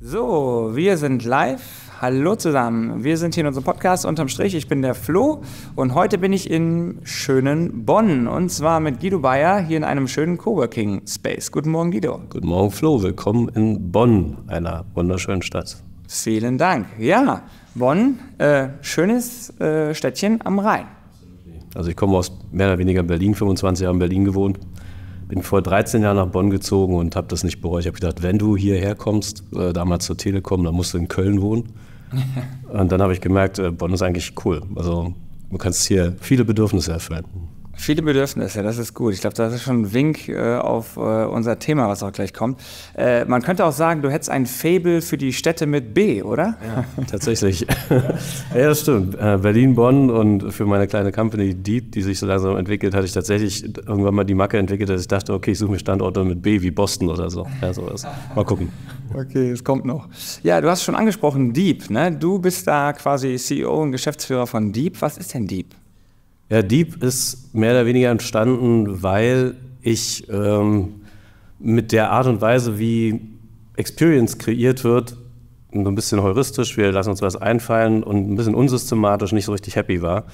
So, wir sind live. Hallo zusammen. Wir sind hier in unserem Podcast unterm Strich. Ich bin der Flo und heute bin ich in schönen Bonn und zwar mit Guido Bayer hier in einem schönen Coworking Space. Guten Morgen, Guido. Guten Morgen, Flo. Willkommen in Bonn, einer wunderschönen Stadt. Vielen Dank. Ja, Bonn, äh, schönes äh, Städtchen am Rhein. Also ich komme aus mehr oder weniger Berlin, 25 Jahre in Berlin gewohnt. Bin vor 13 Jahren nach Bonn gezogen und habe das nicht bereut. Ich habe gedacht, wenn du hierher kommst, äh, damals zur Telekom, dann musst du in Köln wohnen. und dann habe ich gemerkt, äh, Bonn ist eigentlich cool. Also du kannst hier viele Bedürfnisse erfüllen. Viele Bedürfnisse, das ist gut. Ich glaube, das ist schon ein Wink äh, auf äh, unser Thema, was auch gleich kommt. Äh, man könnte auch sagen, du hättest ein Fable für die Städte mit B, oder? Ja, tatsächlich. ja, das stimmt. Äh, Berlin, Bonn und für meine kleine Company, die, die sich so langsam entwickelt, hatte ich tatsächlich irgendwann mal die Macke entwickelt, dass ich dachte, okay, ich suche mir Standorte mit B wie Boston oder so. Ja, sowas. Mal gucken. Okay, es kommt noch. Ja, du hast schon angesprochen, Deep. Ne? Du bist da quasi CEO und Geschäftsführer von Deep. Was ist denn Deep? Ja, Deep ist mehr oder weniger entstanden, weil ich ähm, mit der Art und Weise, wie Experience kreiert wird, so ein bisschen heuristisch, wir lassen uns was einfallen und ein bisschen unsystematisch nicht so richtig happy war.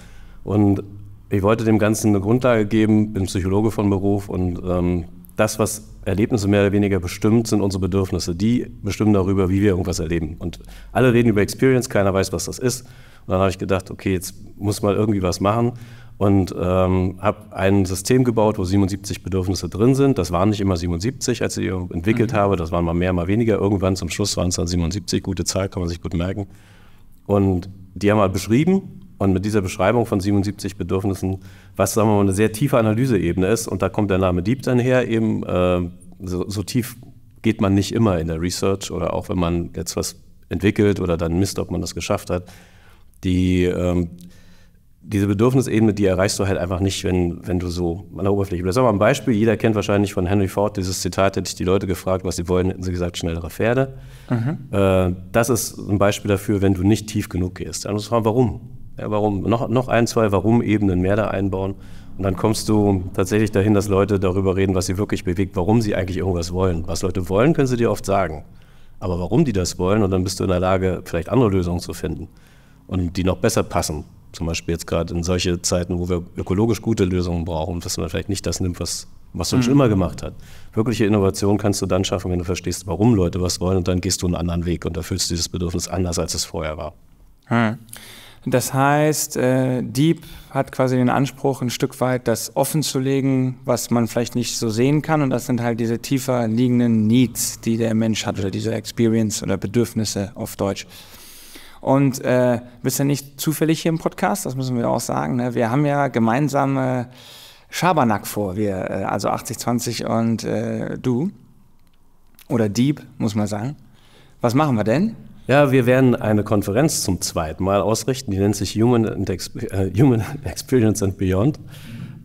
Und ich wollte dem Ganzen eine Grundlage geben, bin Psychologe von Beruf und ähm, das, was Erlebnisse mehr oder weniger bestimmt, sind unsere Bedürfnisse. Die bestimmen darüber, wie wir irgendwas erleben. Und alle reden über Experience, keiner weiß, was das ist. Und dann habe ich gedacht, okay, jetzt muss man irgendwie was machen und ähm, habe ein System gebaut, wo 77 Bedürfnisse drin sind. Das waren nicht immer 77, als ich entwickelt mhm. habe. Das waren mal mehr, mal weniger. Irgendwann zum Schluss waren es dann 77. Gute Zahl, kann man sich gut merken. Und die haben wir halt beschrieben. Und mit dieser Beschreibung von 77 Bedürfnissen, was sagen wir mal eine sehr tiefe Analyseebene ist, und da kommt der Name Deep dann her, eben äh, so, so tief geht man nicht immer in der Research oder auch wenn man jetzt was entwickelt oder dann misst, ob man das geschafft hat. Die, ähm, diese Bedürfnisebene, die erreichst du halt einfach nicht, wenn, wenn du so an der Oberfläche bist. Aber ein Beispiel, jeder kennt wahrscheinlich von Henry Ford dieses Zitat, hätte ich die Leute gefragt, was sie wollen, hätten sie gesagt, schnellere Pferde. Mhm. Äh, das ist ein Beispiel dafür, wenn du nicht tief genug gehst. Dann musst du fragen, warum? Ja, warum? Noch, noch ein, zwei Warum-Ebenen mehr da einbauen. Und dann kommst du tatsächlich dahin, dass Leute darüber reden, was sie wirklich bewegt, warum sie eigentlich irgendwas wollen. Was Leute wollen, können sie dir oft sagen. Aber warum die das wollen, und dann bist du in der Lage, vielleicht andere Lösungen zu finden und die noch besser passen zum Beispiel jetzt gerade in solche Zeiten, wo wir ökologisch gute Lösungen brauchen, dass man vielleicht nicht das nimmt, was, was man mhm. schon immer gemacht hat. Wirkliche Innovation kannst du dann schaffen, wenn du verstehst, warum Leute was wollen und dann gehst du einen anderen Weg und erfüllst dieses Bedürfnis anders, als es vorher war. Mhm. Das heißt, äh, Deep hat quasi den Anspruch, ein Stück weit das offen zu legen, was man vielleicht nicht so sehen kann. Und das sind halt diese tiefer liegenden Needs, die der Mensch hat oder diese Experience oder Bedürfnisse auf Deutsch. Und äh, bist ja nicht zufällig hier im Podcast, das müssen wir auch sagen. Ne? Wir haben ja gemeinsame Schabernack vor, wir, äh, also 8020 und äh, du. Oder Dieb, muss man sagen. Was machen wir denn? Ja, wir werden eine Konferenz zum zweiten Mal ausrichten, die nennt sich Human, and Exper äh, Human Experience and Beyond.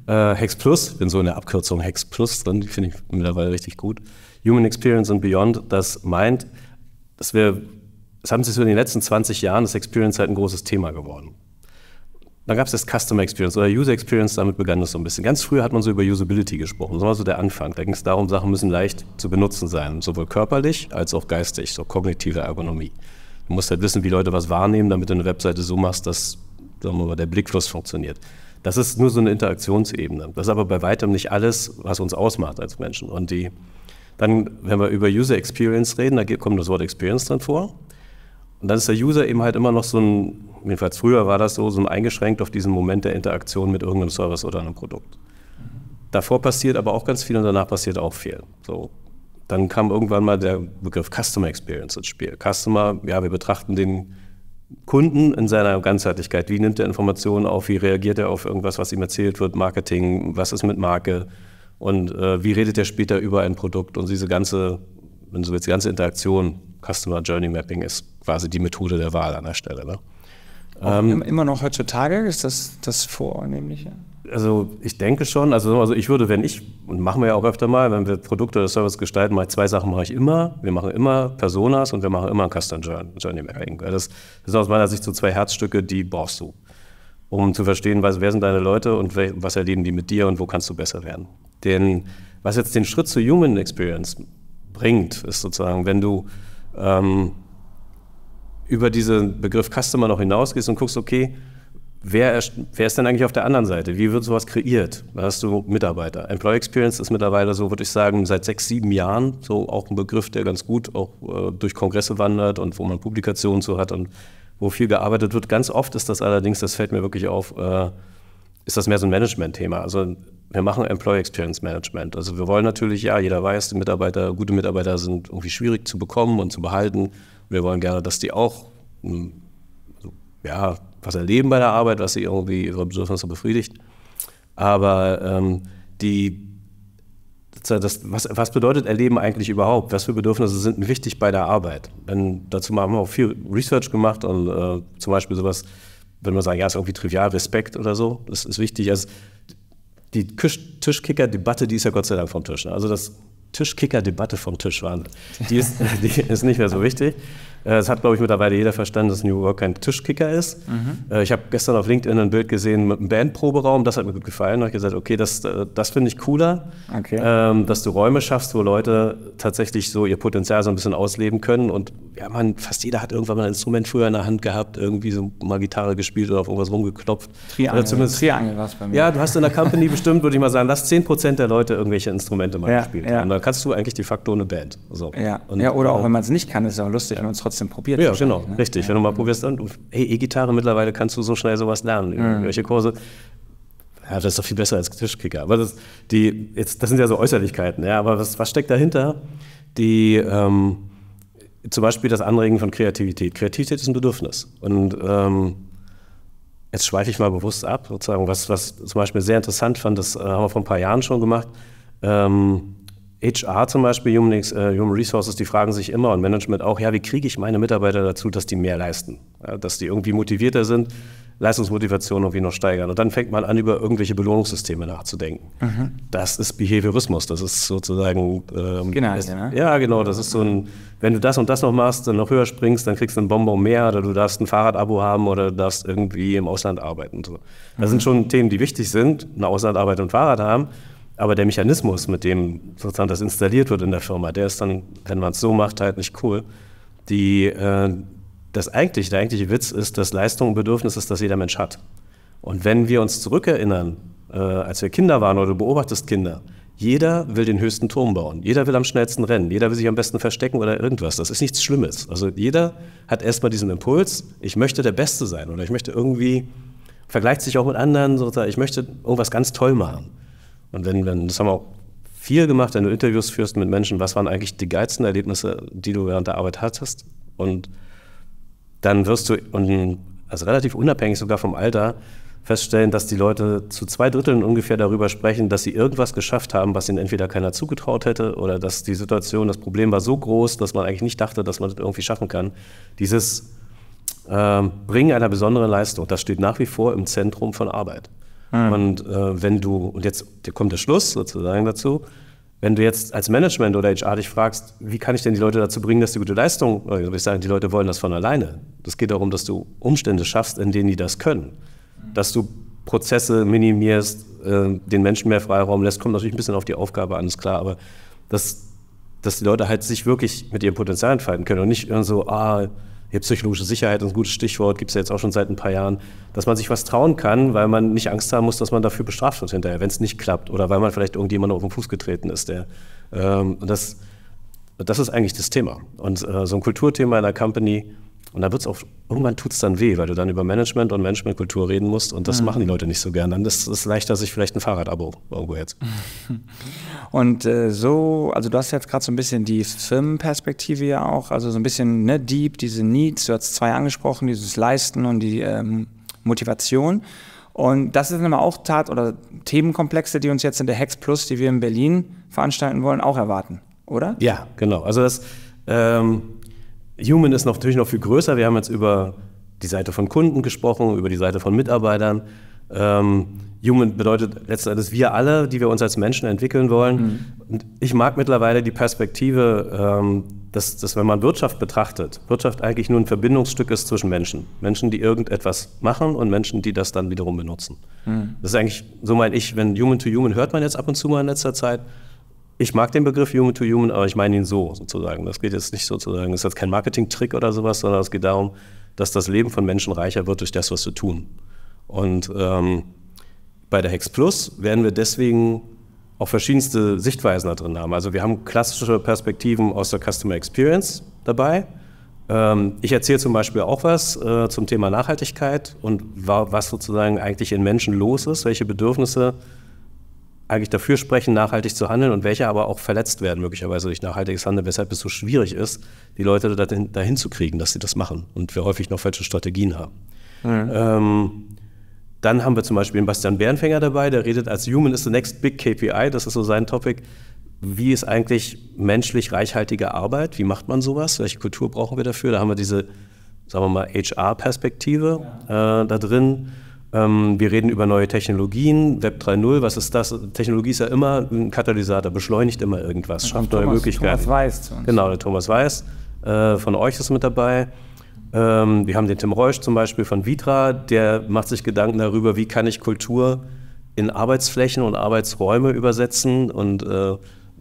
Äh, Hex Plus, bin so in der Abkürzung Hex Plus drin, die finde ich mittlerweile richtig gut. Human Experience and Beyond, das meint, dass wir es haben sich so in den letzten 20 Jahren das Experience halt ein großes Thema geworden. Dann gab es das Customer Experience oder User Experience, damit begann es so ein bisschen. Ganz früher hat man so über Usability gesprochen, das war so der Anfang. Da ging es darum, Sachen müssen leicht zu benutzen sein, sowohl körperlich als auch geistig, so kognitive Ergonomie. Du musst halt wissen, wie Leute was wahrnehmen, damit du eine Webseite so machst, dass sagen wir mal, der Blickfluss funktioniert. Das ist nur so eine Interaktionsebene. Das ist aber bei weitem nicht alles, was uns ausmacht als Menschen. Und die, dann, wenn wir über User Experience reden, da kommt das Wort Experience dann vor. Und dann ist der User eben halt immer noch so ein, jedenfalls früher war das so, so ein eingeschränkt auf diesen Moment der Interaktion mit irgendeinem Service oder einem Produkt. Davor passiert aber auch ganz viel und danach passiert auch viel. So. Dann kam irgendwann mal der Begriff Customer Experience ins Spiel. Customer, ja, wir betrachten den Kunden in seiner Ganzheitlichkeit. Wie nimmt er Informationen auf? Wie reagiert er auf irgendwas, was ihm erzählt wird? Marketing, was ist mit Marke? Und äh, wie redet er später über ein Produkt? Und diese ganze, wenn du so willst, die ganze Interaktion, Customer Journey Mapping ist quasi die Methode der Wahl an der Stelle. Ne? Ähm, immer noch heutzutage ist das das Vornehmliche? Also ich denke schon, also, also ich würde, wenn ich, und machen wir ja auch öfter mal, wenn wir Produkte oder Service gestalten, mal zwei Sachen mache ich immer. Wir machen immer Personas und wir machen immer ein Custom Journey Mapping. Das, sind aus meiner Sicht so zwei Herzstücke, die brauchst du, um zu verstehen, was, wer sind deine Leute und was erleben die mit dir und wo kannst du besser werden. Denn was jetzt den Schritt zur Human Experience bringt, ist sozusagen, wenn du ähm, über diesen Begriff Customer noch hinausgehst und guckst, okay, Wer, wer, ist denn eigentlich auf der anderen Seite? Wie wird sowas kreiert? Da hast du Mitarbeiter. Employee Experience ist mittlerweile so, würde ich sagen, seit sechs, sieben Jahren so auch ein Begriff, der ganz gut auch äh, durch Kongresse wandert und wo man Publikationen zu hat und wo viel gearbeitet wird. Ganz oft ist das allerdings, das fällt mir wirklich auf, äh, ist das mehr so ein Management-Thema. Also wir machen Employee Experience Management. Also wir wollen natürlich, ja, jeder weiß, Mitarbeiter, gute Mitarbeiter sind irgendwie schwierig zu bekommen und zu behalten. Wir wollen gerne, dass die auch hm, ja, was erleben bei der Arbeit, was sie irgendwie ihre Bedürfnisse befriedigt. Aber ähm, die, das, was, was, bedeutet Erleben eigentlich überhaupt? Was für Bedürfnisse sind wichtig bei der Arbeit? Wenn, dazu haben wir auch viel Research gemacht und äh, zum Beispiel sowas, wenn man sagen, ja, ist irgendwie trivial, Respekt oder so, das ist wichtig. Also die Tischkicker-Debatte, die ist ja Gott sei Dank vom Tisch. Ne? Also das Tischkicker-Debatte vom Tisch waren. Die ist, die ist nicht mehr so wichtig. Äh, es hat, glaube ich, mittlerweile jeder verstanden, dass New Work kein Tischkicker ist. Mhm. Äh, ich habe gestern auf LinkedIn ein Bild gesehen mit einem Bandproberaum, das hat mir gut gefallen. Da habe ich gesagt, okay, das, äh, das finde ich cooler, okay. Ähm, dass du Räume schaffst, wo Leute tatsächlich so ihr Potenzial so ein bisschen ausleben können. Und ja, man, fast jeder hat irgendwann mal ein Instrument früher in der Hand gehabt, irgendwie so mal Gitarre gespielt oder auf irgendwas rumgeklopft. Triangel, oder zumindest, Triangel war es bei mir. Ja, du hast in der Company bestimmt, würde ich mal sagen, lass 10% der Leute irgendwelche Instrumente mal ja, gespielt ja. haben. Dann kannst du eigentlich de facto eine Band. So. Ja. Und, ja, oder auch äh, wenn man es nicht kann, ist es ja lustig, wenn man trotzdem trotzdem probiert. Ja, genau, ne? richtig. Ja. Wenn du mal probierst, und, hey, E-Gitarre, mittlerweile kannst du so schnell sowas lernen. Mhm. Welche Kurse? Ja, das ist doch viel besser als Tischkicker. Aber das, die, jetzt, das sind ja so Äußerlichkeiten, ja, aber was, was steckt dahinter? Die, ähm, zum Beispiel das Anregen von Kreativität. Kreativität ist ein Bedürfnis. Und ähm, jetzt schweife ich mal bewusst ab, sozusagen, was, was zum Beispiel sehr interessant fand, das äh, haben wir vor ein paar Jahren schon gemacht. Ähm, HR zum Beispiel, Human, äh, Human, Resources, die fragen sich immer und Management auch, ja, wie kriege ich meine Mitarbeiter dazu, dass die mehr leisten, ja, dass die irgendwie motivierter sind, Leistungsmotivation irgendwie noch steigern. Und dann fängt man an, über irgendwelche Belohnungssysteme nachzudenken. Mhm. Das ist Behaviorismus, das ist sozusagen... Ähm, genau, das, ne? Ja, genau, das ist so ein, wenn du das und das noch machst, dann noch höher springst, dann kriegst du einen Bonbon mehr oder du darfst ein Fahrradabo haben oder du darfst irgendwie im Ausland arbeiten. So. Das mhm. sind schon Themen, die wichtig sind, ein Auslandarbeit und Fahrrad haben. Aber der Mechanismus, mit dem sozusagen das installiert wird in der Firma, der ist dann, wenn man es so macht, halt nicht cool. Die, äh, das eigentlich, der eigentliche Witz ist, dass Leistung ein Bedürfnis ist, das jeder Mensch hat. Und wenn wir uns zurückerinnern, äh, als wir Kinder waren oder du beobachtest Kinder, jeder will den höchsten Turm bauen, jeder will am schnellsten rennen, jeder will sich am besten verstecken oder irgendwas. Das ist nichts Schlimmes. Also jeder hat erstmal diesen Impuls, ich möchte der Beste sein oder ich möchte irgendwie, vergleicht sich auch mit anderen, sozusagen, ich möchte irgendwas ganz toll machen. Und wenn, wenn, das haben wir auch viel gemacht, wenn du Interviews führst mit Menschen, was waren eigentlich die geilsten Erlebnisse, die du während der Arbeit hattest? Und dann wirst du, und, also relativ unabhängig sogar vom Alter, feststellen, dass die Leute zu zwei Dritteln ungefähr darüber sprechen, dass sie irgendwas geschafft haben, was ihnen entweder keiner zugetraut hätte oder dass die Situation, das Problem war so groß, dass man eigentlich nicht dachte, dass man das irgendwie schaffen kann. Dieses äh, Bringen einer besonderen Leistung, das steht nach wie vor im Zentrum von Arbeit. Mhm. Und äh, wenn du, und jetzt kommt der Schluss sozusagen dazu, wenn du jetzt als Management oder HR dich fragst, wie kann ich denn die Leute dazu bringen, dass die gute Leistung, äh, oder würde ich sagen, die Leute wollen das von alleine. Das geht darum, dass du Umstände schaffst, in denen die das können. Dass du Prozesse minimierst, äh, den Menschen mehr Freiraum lässt, kommt natürlich ein bisschen auf die Aufgabe an, ist klar, aber das, dass die Leute halt sich wirklich mit ihrem Potenzial entfalten können und nicht so, ah, hier psychologische Sicherheit ist ein gutes Stichwort, gibt es ja jetzt auch schon seit ein paar Jahren, dass man sich was trauen kann, weil man nicht Angst haben muss, dass man dafür bestraft wird hinterher, wenn es nicht klappt oder weil man vielleicht irgendjemand auf den Fuß getreten ist. Der, ähm, das, das ist eigentlich das Thema. Und äh, so ein Kulturthema in der Company und da wird es auch, irgendwann tut es dann weh, weil du dann über Management und Managementkultur reden musst und das mhm. machen die Leute nicht so gern. Dann ist es leichter, sich vielleicht ein Fahrradabo irgendwo jetzt. Und äh, so, also du hast jetzt gerade so ein bisschen die Firmenperspektive ja auch, also so ein bisschen ne, deep, diese Needs, du hast zwei angesprochen, dieses Leisten und die ähm, Motivation. Und das sind immer auch Tat- oder Themenkomplexe, die uns jetzt in der Hex Plus, die wir in Berlin veranstalten wollen, auch erwarten, oder? Ja, genau. Also das. Ähm, Human ist natürlich noch viel größer. Wir haben jetzt über die Seite von Kunden gesprochen, über die Seite von Mitarbeitern. Ähm, human bedeutet letzten Endes wir alle, die wir uns als Menschen entwickeln wollen. Mhm. Und ich mag mittlerweile die Perspektive, ähm, dass, dass, wenn man Wirtschaft betrachtet, Wirtschaft eigentlich nur ein Verbindungsstück ist zwischen Menschen. Menschen, die irgendetwas machen und Menschen, die das dann wiederum benutzen. Mhm. Das ist eigentlich, so meine ich, wenn Human to Human hört man jetzt ab und zu mal in letzter Zeit, ich mag den Begriff Human to Human, aber ich meine ihn so sozusagen. Das geht jetzt nicht sozusagen, das ist jetzt kein Marketing-Trick oder sowas, sondern es geht darum, dass das Leben von Menschen reicher wird durch das, was wir tun. Und ähm, bei der Hex Plus werden wir deswegen auch verschiedenste Sichtweisen da drin haben. Also wir haben klassische Perspektiven aus der Customer Experience dabei. Ähm, ich erzähle zum Beispiel auch was äh, zum Thema Nachhaltigkeit und was sozusagen eigentlich in Menschen los ist, welche Bedürfnisse eigentlich dafür sprechen, nachhaltig zu handeln und welche aber auch verletzt werden, möglicherweise durch nachhaltiges Handeln, weshalb es so schwierig ist, die Leute dahin, dahin zu kriegen, dass sie das machen und wir häufig noch falsche Strategien haben. Mhm. Ähm, dann haben wir zum Beispiel den Bastian Bärenfänger dabei, der redet als Human is the next big KPI, das ist so sein Topic. Wie ist eigentlich menschlich reichhaltige Arbeit? Wie macht man sowas? Welche Kultur brauchen wir dafür? Da haben wir diese, sagen wir mal, HR-Perspektive äh, da drin. Ähm, wir reden über neue Technologien, Web 3.0, was ist das? Technologie ist ja immer ein Katalysator, beschleunigt immer irgendwas, schafft neue Thomas, Möglichkeiten. Thomas Weiß zu uns. Genau, der Thomas Weiß äh, von euch ist mit dabei. Ähm, wir haben den Tim Reusch zum Beispiel von Vitra, der macht sich Gedanken darüber, wie kann ich Kultur in Arbeitsflächen und Arbeitsräume übersetzen und äh,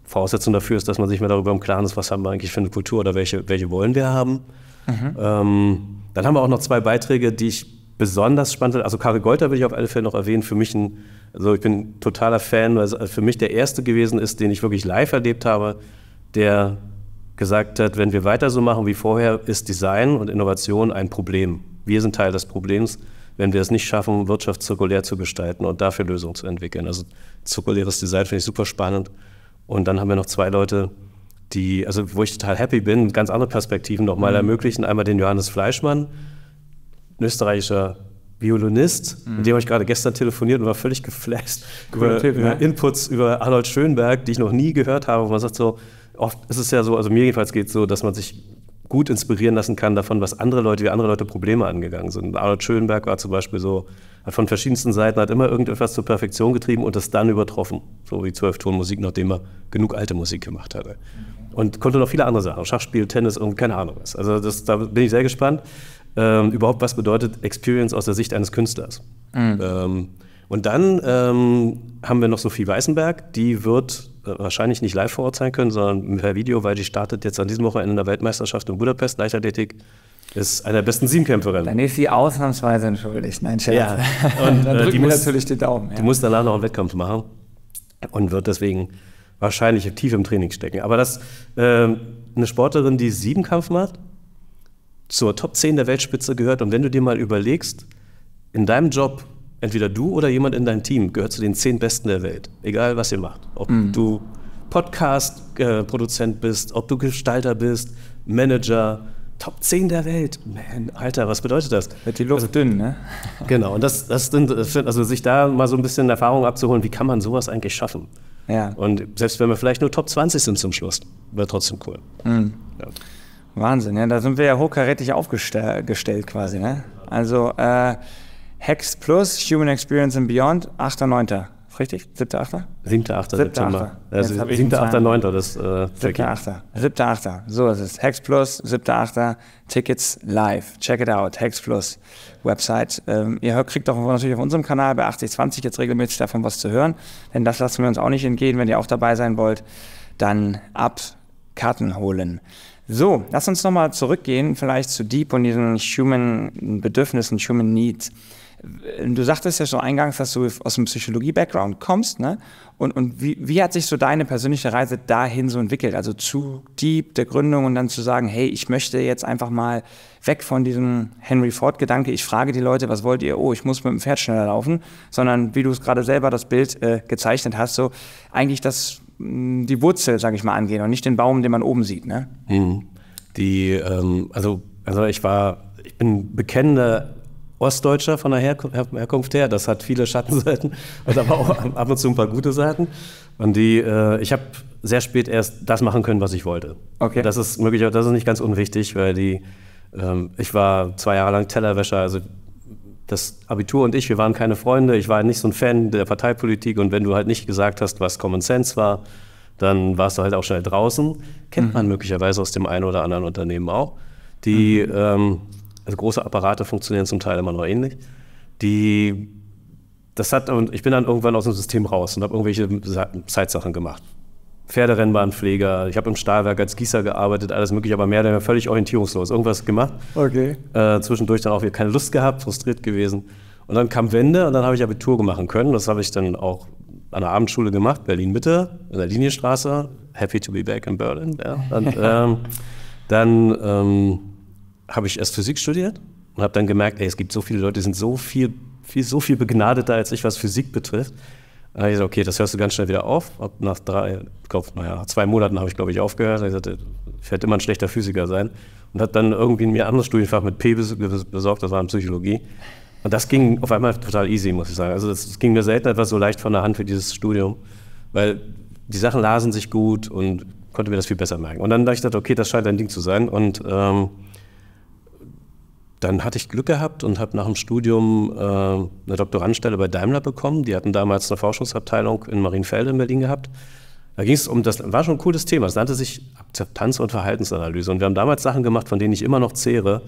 Voraussetzung dafür ist, dass man sich mal darüber im Klaren ist, was haben wir eigentlich für eine Kultur oder welche, welche wollen wir haben. Mhm. Ähm, dann haben wir auch noch zwei Beiträge, die ich besonders spannend. Also Karel Golter will ich auf alle Fälle noch erwähnen. Für mich ein, also ich bin totaler Fan, weil es für mich der erste gewesen ist, den ich wirklich live erlebt habe, der gesagt hat, wenn wir weiter so machen wie vorher, ist Design und Innovation ein Problem. Wir sind Teil des Problems, wenn wir es nicht schaffen, Wirtschaft zirkulär zu gestalten und dafür Lösungen zu entwickeln. Also zirkuläres Design finde ich super spannend. Und dann haben wir noch zwei Leute, die, also wo ich total happy bin, ganz andere Perspektiven nochmal mhm. ermöglichen. Einmal den Johannes Fleischmann, ein österreichischer Violinist, mhm. mit dem habe ich gerade gestern telefoniert und war völlig geflasht über, typ, über ja. Inputs über Arnold Schönberg, die ich noch nie gehört habe. Und man sagt so, oft ist es ja so, also mir jedenfalls geht es so, dass man sich gut inspirieren lassen kann davon, was andere Leute, wie andere Leute Probleme angegangen sind. Arnold Schönberg war zum Beispiel so, hat von verschiedensten Seiten, hat immer irgendetwas zur Perfektion getrieben und das dann übertroffen. So wie Zwölftonmusik, nachdem er genug alte Musik gemacht hatte. Und konnte noch viele andere Sachen, Schachspiel, Tennis und keine Ahnung was. Also das, da bin ich sehr gespannt ähm, überhaupt, was bedeutet Experience aus der Sicht eines Künstlers. Mhm. Ähm, und dann ähm, haben wir noch Sophie Weißenberg, die wird äh, wahrscheinlich nicht live vor Ort sein können, sondern per Video, weil die startet jetzt an diesem Wochenende in der Weltmeisterschaft in Budapest, Leichtathletik. Ist einer der besten Siebenkämpferinnen. Dann ist sie ausnahmsweise entschuldigt, mein Chef. Ja. Und, Dann drückt äh, die wir muss, natürlich die Daumen. Ja. Die muss danach noch einen Wettkampf machen und wird deswegen wahrscheinlich tief im Training stecken. Aber das äh, eine Sportlerin, die Siebenkampf macht, zur Top 10 der Weltspitze gehört. Und wenn du dir mal überlegst, in deinem Job, entweder du oder jemand in deinem Team gehört zu den 10 Besten der Welt, egal was ihr macht. Ob mhm. du Podcast-Produzent bist, ob du Gestalter bist, Manager, Top 10 der Welt. Man, Alter, was bedeutet das? Wird die Luft also, dünn, ne? Genau, und das, das sind, also sich da mal so ein bisschen Erfahrung abzuholen, wie kann man sowas eigentlich schaffen? Ja. Und selbst wenn wir vielleicht nur Top 20 sind zum Schluss, wäre trotzdem cool. Mhm. Ja. Wahnsinn, ja, da sind wir ja hochkarätig aufgestellt quasi, ne? Also äh, Hex Plus, Human Experience and Beyond, 8.9. Richtig? 7.8.? 7.8. September. 7.8. Also 7.8.9. Das äh, 7.8. 7.8. So ist es. Hex Plus, 7.8. Tickets live. Check it out. Hex Plus Website. Ähm, ihr hört, kriegt auch natürlich auf unserem Kanal bei 8020 jetzt regelmäßig davon was zu hören. Denn das lassen wir uns auch nicht entgehen. Wenn ihr auch dabei sein wollt, dann ab Karten holen. So, lass uns nochmal zurückgehen, vielleicht zu Deep und diesen Human Bedürfnissen, Human Needs. Du sagtest ja so eingangs, dass du aus dem Psychologie-Background kommst, ne? Und, und wie, wie hat sich so deine persönliche Reise dahin so entwickelt? Also zu Deep, der Gründung und dann zu sagen, hey, ich möchte jetzt einfach mal weg von diesem Henry Ford-Gedanke, ich frage die Leute, was wollt ihr? Oh, ich muss mit dem Pferd schneller laufen, sondern wie du es gerade selber das Bild äh, gezeichnet hast, so eigentlich das Mm, die Wurzel, sage ich mal, angehen und nicht den Baum, den man oben sieht. Ne? Mhm. Die, ähm, also, also ich war, ich bin bekennender Ostdeutscher von der Her Her Herkunft her. Das hat viele Schattenseiten und aber auch ab und zu ein paar gute Seiten. Und die, äh, ich habe sehr spät erst das machen können, was ich wollte. Okay. Das ist möglicherweise, das ist nicht ganz unwichtig, weil die, ähm, ich war zwei Jahre lang Tellerwäscher, also das Abitur und ich, wir waren keine Freunde, ich war nicht so ein Fan der Parteipolitik und wenn du halt nicht gesagt hast, was Common Sense war, dann warst du halt auch schnell draußen. Kennt mhm. man mhm. möglicherweise aus dem einen oder anderen Unternehmen auch. Die, mhm. ähm, also große Apparate funktionieren zum Teil immer noch ähnlich. Die, das hat, und ich bin dann irgendwann aus dem System raus und habe irgendwelche Zeitsachen gemacht. Pferderennbahnpfleger, ich habe im Stahlwerk als Gießer gearbeitet, alles mögliche, aber mehr oder weniger völlig orientierungslos. Irgendwas gemacht. Okay. Äh, zwischendurch dann auch wieder keine Lust gehabt, frustriert gewesen. Und dann kam Wende und dann habe ich Abitur machen können. Das habe ich dann auch an der Abendschule gemacht, Berlin-Mitte, in der Linienstraße. Happy to be back in Berlin. Ja. Und, ähm, dann ähm, habe ich erst Physik studiert und habe dann gemerkt, ey, es gibt so viele Leute, die sind so viel, viel, so viel begnadeter als ich, was Physik betrifft. Ah, ich gesagt, okay, das hörst du ganz schnell wieder auf. Ab nach drei, glaub, naja, zwei Monaten habe ich, glaube ich, aufgehört. Ich, gesagt, ich werde immer ein schlechter Physiker sein. Und hat dann irgendwie mir ein anderes Studienfach mit P besorgt, das war in Psychologie. Und das ging auf einmal total easy, muss ich sagen. Also das ging mir selten etwas so leicht von der Hand für dieses Studium, weil die Sachen lasen sich gut und konnte mir das viel besser merken. Und dann dachte ich, okay, das scheint ein Ding zu sein. Und ähm, dann hatte ich Glück gehabt und habe nach dem Studium äh, eine Doktorandstelle bei Daimler bekommen. Die hatten damals eine Forschungsabteilung in Marienfelde in Berlin gehabt. Da ging es um, das war schon ein cooles Thema. Es nannte sich Akzeptanz- und Verhaltensanalyse. Und wir haben damals Sachen gemacht, von denen ich immer noch zehre.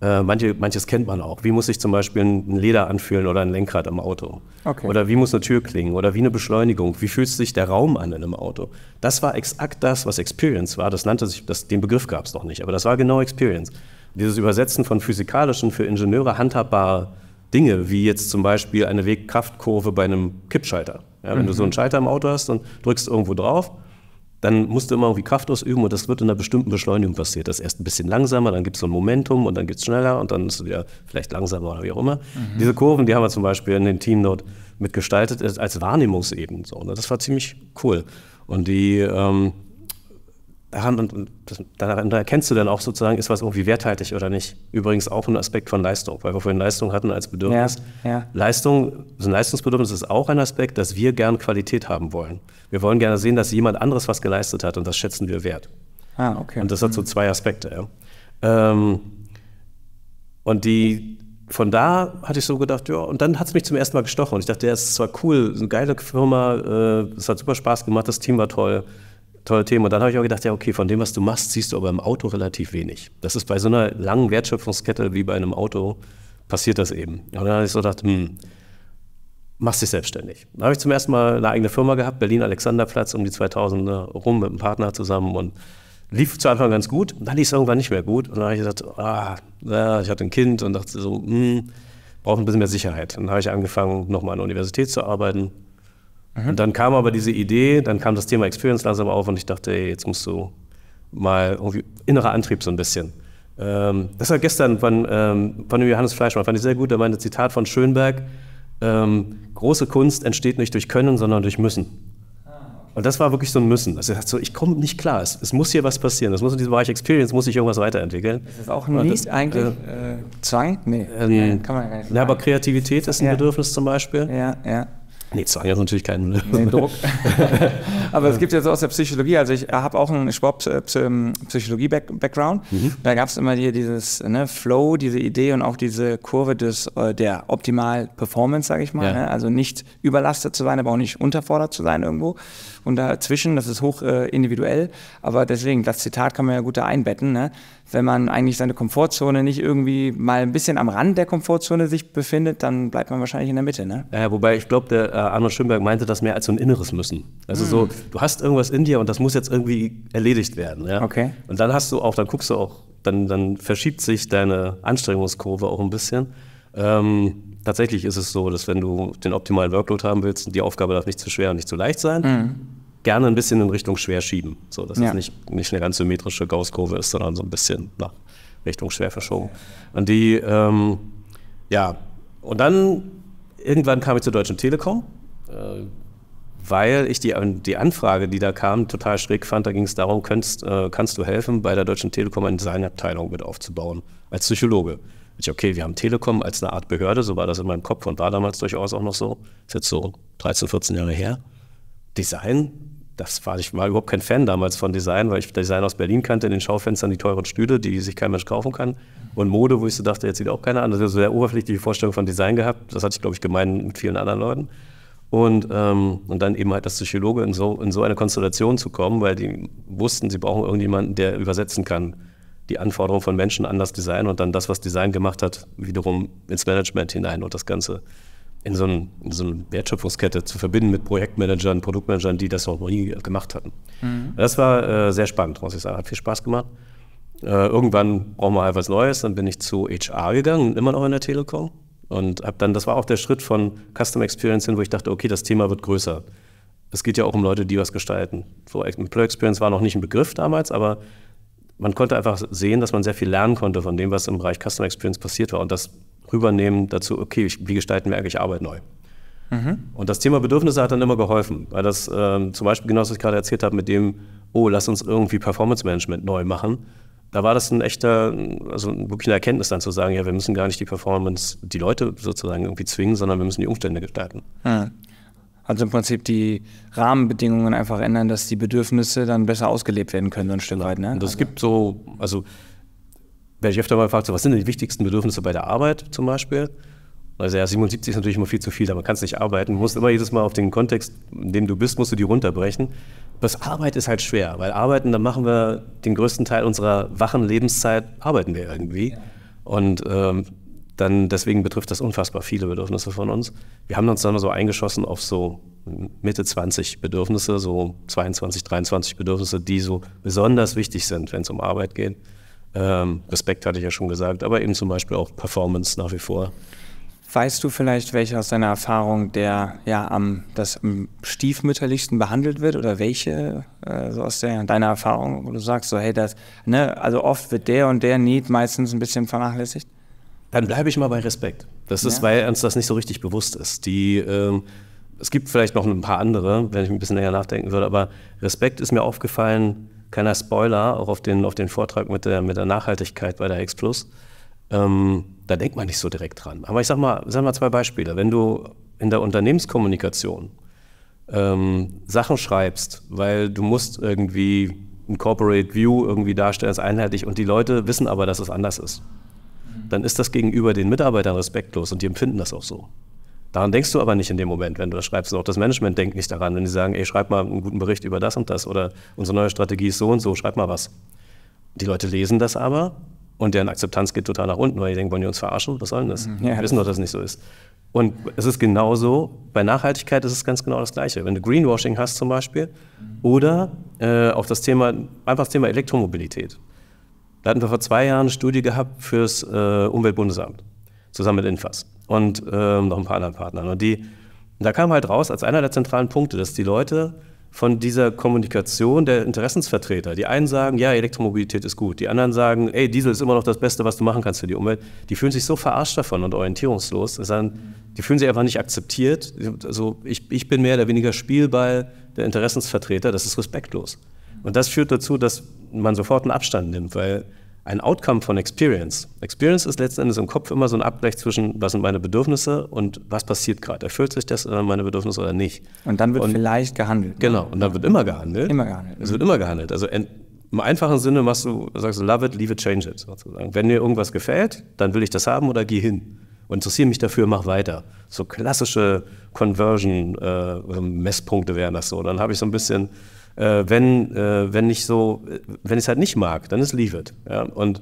Äh, manche, manches kennt man auch. Wie muss sich zum Beispiel ein Leder anfühlen oder ein Lenkrad am Auto? Okay. Oder wie muss eine Tür klingen? Oder wie eine Beschleunigung? Wie fühlt sich der Raum an in einem Auto? Das war exakt das, was Experience war. Das nannte sich, das, den Begriff gab es noch nicht, aber das war genau Experience. Dieses Übersetzen von physikalischen für Ingenieure handhabbare Dinge, wie jetzt zum Beispiel eine Wegkraftkurve bei einem Kippschalter. Ja, wenn mhm. du so einen mhm. Schalter im Auto hast und drückst irgendwo drauf, dann musst du immer irgendwie Kraft ausüben und das wird in einer bestimmten Beschleunigung passiert. Das ist erst ein bisschen langsamer, dann gibt es so ein Momentum und dann geht es schneller und dann ist es wieder vielleicht langsamer oder wie auch immer. Mhm. Diese Kurven, die haben wir zum Beispiel in den Teamnote mitgestaltet als Wahrnehmungsebene. So, ne? Das war ziemlich cool. Und die ähm, daran und, daran erkennst du dann auch sozusagen, ist was irgendwie werthaltig oder nicht. Übrigens auch ein Aspekt von Leistung, weil wir vorhin Leistung hatten als Bedürfnis. Ja, ja. Leistung, so ein Leistungsbedürfnis ist auch ein Aspekt, dass wir gern Qualität haben wollen. Wir wollen gerne sehen, dass jemand anderes was geleistet hat und das schätzen wir wert. Ah, okay. Und das hat so mhm. zwei Aspekte. Ja. Ähm, und die von da hatte ich so gedacht, ja, und dann hat es mich zum ersten Mal gestochen. Und ich dachte, ja, es ist zwar cool, eine geile Firma, äh, es hat super Spaß gemacht, das Team war toll tolle Themen. Und dann habe ich auch gedacht, ja, okay, von dem, was du machst, siehst du aber im Auto relativ wenig. Das ist bei so einer langen Wertschöpfungskette wie bei einem Auto, passiert das eben. Und dann habe ich so gedacht, hm, machst dich selbstständig. Dann habe ich zum ersten Mal eine eigene Firma gehabt, Berlin-Alexanderplatz, um die 2000er rum mit einem Partner zusammen und lief zu Anfang ganz gut, dann lief es irgendwann nicht mehr gut. Und dann habe ich gesagt, ah, ja, ich hatte ein Kind und dachte so, hm, brauche ein bisschen mehr Sicherheit. Und dann habe ich angefangen, nochmal an der Universität zu arbeiten, und mhm. dann kam aber diese Idee, dann kam das Thema Experience langsam auf und ich dachte, ey, jetzt musst du mal irgendwie innerer Antrieb so ein bisschen. Ähm, das war gestern von, ähm, von Johannes Fleischmann, fand ich sehr gut, da meinte Zitat von Schönberg, ähm, große Kunst entsteht nicht durch Können, sondern durch Müssen. Ah. Und das war wirklich so ein Müssen. Also so, ich komme nicht klar. Es, es, muss hier was passieren. Es muss in diesem Bereich Experience, muss sich irgendwas weiterentwickeln. Ist Das auch ein das, äh, eigentlich. Äh, Zwang? Nee, ähm, kann man gar nicht. Ja, aber Kreativität ist ein ja. Bedürfnis zum Beispiel. Ja, ja. Nee, Zwang ist natürlich kein ne? nee, Druck. Aber es gibt ja so aus der Psychologie, also ich habe auch einen Sportpsychologie-Background. Äh, ähm, mhm. Da gab es immer hier dieses ne, Flow, diese Idee und auch diese Kurve des, äh, der Optimal-Performance, sage ich mal. Ja. Ne? Also nicht überlastet zu sein, aber auch nicht unterfordert zu sein irgendwo. Und dazwischen, das ist hoch äh, individuell, aber deswegen, das Zitat kann man ja gut da einbetten. Ne? Wenn man eigentlich seine Komfortzone nicht irgendwie mal ein bisschen am Rand der Komfortzone sich befindet, dann bleibt man wahrscheinlich in der Mitte. Ne? Ja, wobei ich glaube, der äh, Arnold Schönberg meinte das mehr als so ein inneres Müssen. Also mhm. so, hm. du hast irgendwas in dir und das muss jetzt irgendwie erledigt werden. Ja? Okay. Und dann hast du auch, dann guckst du auch, dann, dann verschiebt sich deine Anstrengungskurve auch ein bisschen. Ähm, tatsächlich ist es so, dass wenn du den optimalen Workload haben willst, die Aufgabe darf nicht zu schwer und nicht zu leicht sein. Mhm. Gerne ein bisschen in Richtung schwer schieben. So, dass ja. es nicht, nicht eine ganz symmetrische Gauss-Kurve ist, sondern so ein bisschen nach Richtung schwer verschoben. Und die, ähm, ja, und dann irgendwann kam ich zur Deutschen Telekom, äh, weil ich die, die Anfrage, die da kam, total schräg fand. Da ging es darum, kannst, äh, kannst du helfen, bei der Deutschen Telekom eine Designabteilung mit aufzubauen, als Psychologe. Ich, okay, wir haben Telekom als eine Art Behörde, so war das in meinem Kopf und war damals durchaus auch noch so. Ist jetzt so 13, 14 Jahre her. Design, das war, ich war überhaupt kein Fan damals von Design, weil ich Design aus Berlin kannte, in den Schaufenstern die teuren Stühle, die sich kein Mensch kaufen kann. Und Mode, wo ich so dachte, jetzt sieht auch keiner an. Das ist eine sehr oberflächliche Vorstellung von Design gehabt. Das hatte ich, glaube ich, gemein mit vielen anderen Leuten. Und, ähm, und dann eben halt das Psychologe in so, in so eine Konstellation zu kommen, weil die wussten, sie brauchen irgendjemanden, der übersetzen kann die Anforderungen von Menschen an das Design und dann das, was Design gemacht hat, wiederum ins Management hinein und das Ganze in so, einen, in so eine Wertschöpfungskette zu verbinden mit Projektmanagern, Produktmanagern, die das noch nie gemacht hatten. Mhm. Das war äh, sehr spannend, muss ich sagen. Hat viel Spaß gemacht. Äh, irgendwann brauchen wir halt was Neues. Dann bin ich zu HR gegangen, immer noch in der Telekom. Und habe dann, das war auch der Schritt von Custom Experience hin, wo ich dachte, okay, das Thema wird größer. Es geht ja auch um Leute, die was gestalten. So, Employer Experience war noch nicht ein Begriff damals, aber man konnte einfach sehen, dass man sehr viel lernen konnte von dem, was im Bereich Customer Experience passiert war und das rübernehmen dazu, okay, wie gestalten wir eigentlich Arbeit neu? Mhm. Und das Thema Bedürfnisse hat dann immer geholfen, weil das ähm, zum Beispiel genau, was ich gerade erzählt habe mit dem, oh, lass uns irgendwie Performance Management neu machen. Da war das ein echter, also wirklich eine Erkenntnis dann zu sagen, ja, wir müssen gar nicht die Performance, die Leute sozusagen irgendwie zwingen, sondern wir müssen die Umstände gestalten. Mhm. Also im Prinzip die Rahmenbedingungen einfach ändern, dass die Bedürfnisse dann besser ausgelebt werden können, so ein Stück weit. Ne? Also. Es gibt so, also werde ich öfter mal gefragt, so, was sind denn die wichtigsten Bedürfnisse bei der Arbeit zum Beispiel? Also ja, 77 ist natürlich immer viel zu viel, da man kann es nicht arbeiten. Du musst immer jedes Mal auf den Kontext, in dem du bist, musst du die runterbrechen. Das Arbeit ist halt schwer, weil arbeiten, da machen wir den größten Teil unserer wachen Lebenszeit, arbeiten wir irgendwie. Und ähm, dann deswegen betrifft das unfassbar viele Bedürfnisse von uns. Wir haben uns dann so eingeschossen auf so Mitte 20 Bedürfnisse, so 22, 23 Bedürfnisse, die so besonders wichtig sind, wenn es um Arbeit geht. Ähm, Respekt hatte ich ja schon gesagt, aber eben zum Beispiel auch Performance nach wie vor. Weißt du vielleicht, welcher aus deiner Erfahrung der ja am das am stiefmütterlichsten behandelt wird oder welche äh, so aus der, deiner Erfahrung, wo du sagst so hey das ne also oft wird der und der Need meistens ein bisschen vernachlässigt? Dann bleibe ich mal bei Respekt. Das ist, ja. weil uns das nicht so richtig bewusst ist. Die, ähm, es gibt vielleicht noch ein paar andere, wenn ich ein bisschen länger nachdenken würde, aber Respekt ist mir aufgefallen, keiner Spoiler, auch auf den, auf den Vortrag mit der, mit der Nachhaltigkeit bei der X-Plus. Ähm, da denkt man nicht so direkt dran. Aber ich sag mal, sag mal zwei Beispiele. Wenn du in der Unternehmenskommunikation ähm, Sachen schreibst, weil du musst irgendwie ein Corporate View irgendwie darstellen ist einheitlich und die Leute wissen aber, dass es anders ist dann ist das gegenüber den Mitarbeitern respektlos und die empfinden das auch so. Daran denkst du aber nicht in dem Moment, wenn du das schreibst. auch das Management denkt nicht daran, wenn die sagen, ey, schreib mal einen guten Bericht über das und das oder unsere neue Strategie ist so und so, schreib mal was. Die Leute lesen das aber und deren Akzeptanz geht total nach unten, weil die denken, wollen die uns verarschen? Was soll denn das? Mhm. Ja, Wir wissen doch, dass es nicht so ist. Und es ist genauso, bei Nachhaltigkeit ist es ganz genau das Gleiche. Wenn du Greenwashing hast zum Beispiel oder äh, auf das Thema, einfach das Thema Elektromobilität. Da hatten wir vor zwei Jahren eine Studie gehabt fürs äh, Umweltbundesamt, zusammen mit Infas und äh, noch ein paar anderen Partnern. Und die, da kam halt raus, als einer der zentralen Punkte, dass die Leute von dieser Kommunikation der Interessensvertreter. Die einen sagen, ja, Elektromobilität ist gut. Die anderen sagen, ey, Diesel ist immer noch das Beste, was du machen kannst für die Umwelt. Die fühlen sich so verarscht davon und orientierungslos. Sagen, die fühlen sich einfach nicht akzeptiert. Also ich, ich bin mehr oder weniger Spielball der Interessensvertreter. Das ist respektlos. Und das führt dazu, dass man sofort einen Abstand nimmt, weil ein Outcome von Experience. Experience ist letzten Endes im Kopf immer so ein Abgleich zwischen, was sind meine Bedürfnisse und was passiert gerade. Erfüllt sich das oder äh, meine Bedürfnisse oder nicht? Und dann wird und, vielleicht gehandelt. Ne? Genau, und dann wird immer gehandelt. Immer gehandelt. Es mhm. wird immer gehandelt. Also im einfachen Sinne machst du, sagst du, love it, leave it, change it. Sozusagen. Wenn mir irgendwas gefällt, dann will ich das haben oder geh hin. Und interessiere mich dafür, mach weiter. So klassische Conversion-Messpunkte äh, wären das so. Dann habe ich so ein bisschen äh, wenn, äh, wenn ich so, wenn ich es halt nicht mag, dann ist Leave It. Ja? Und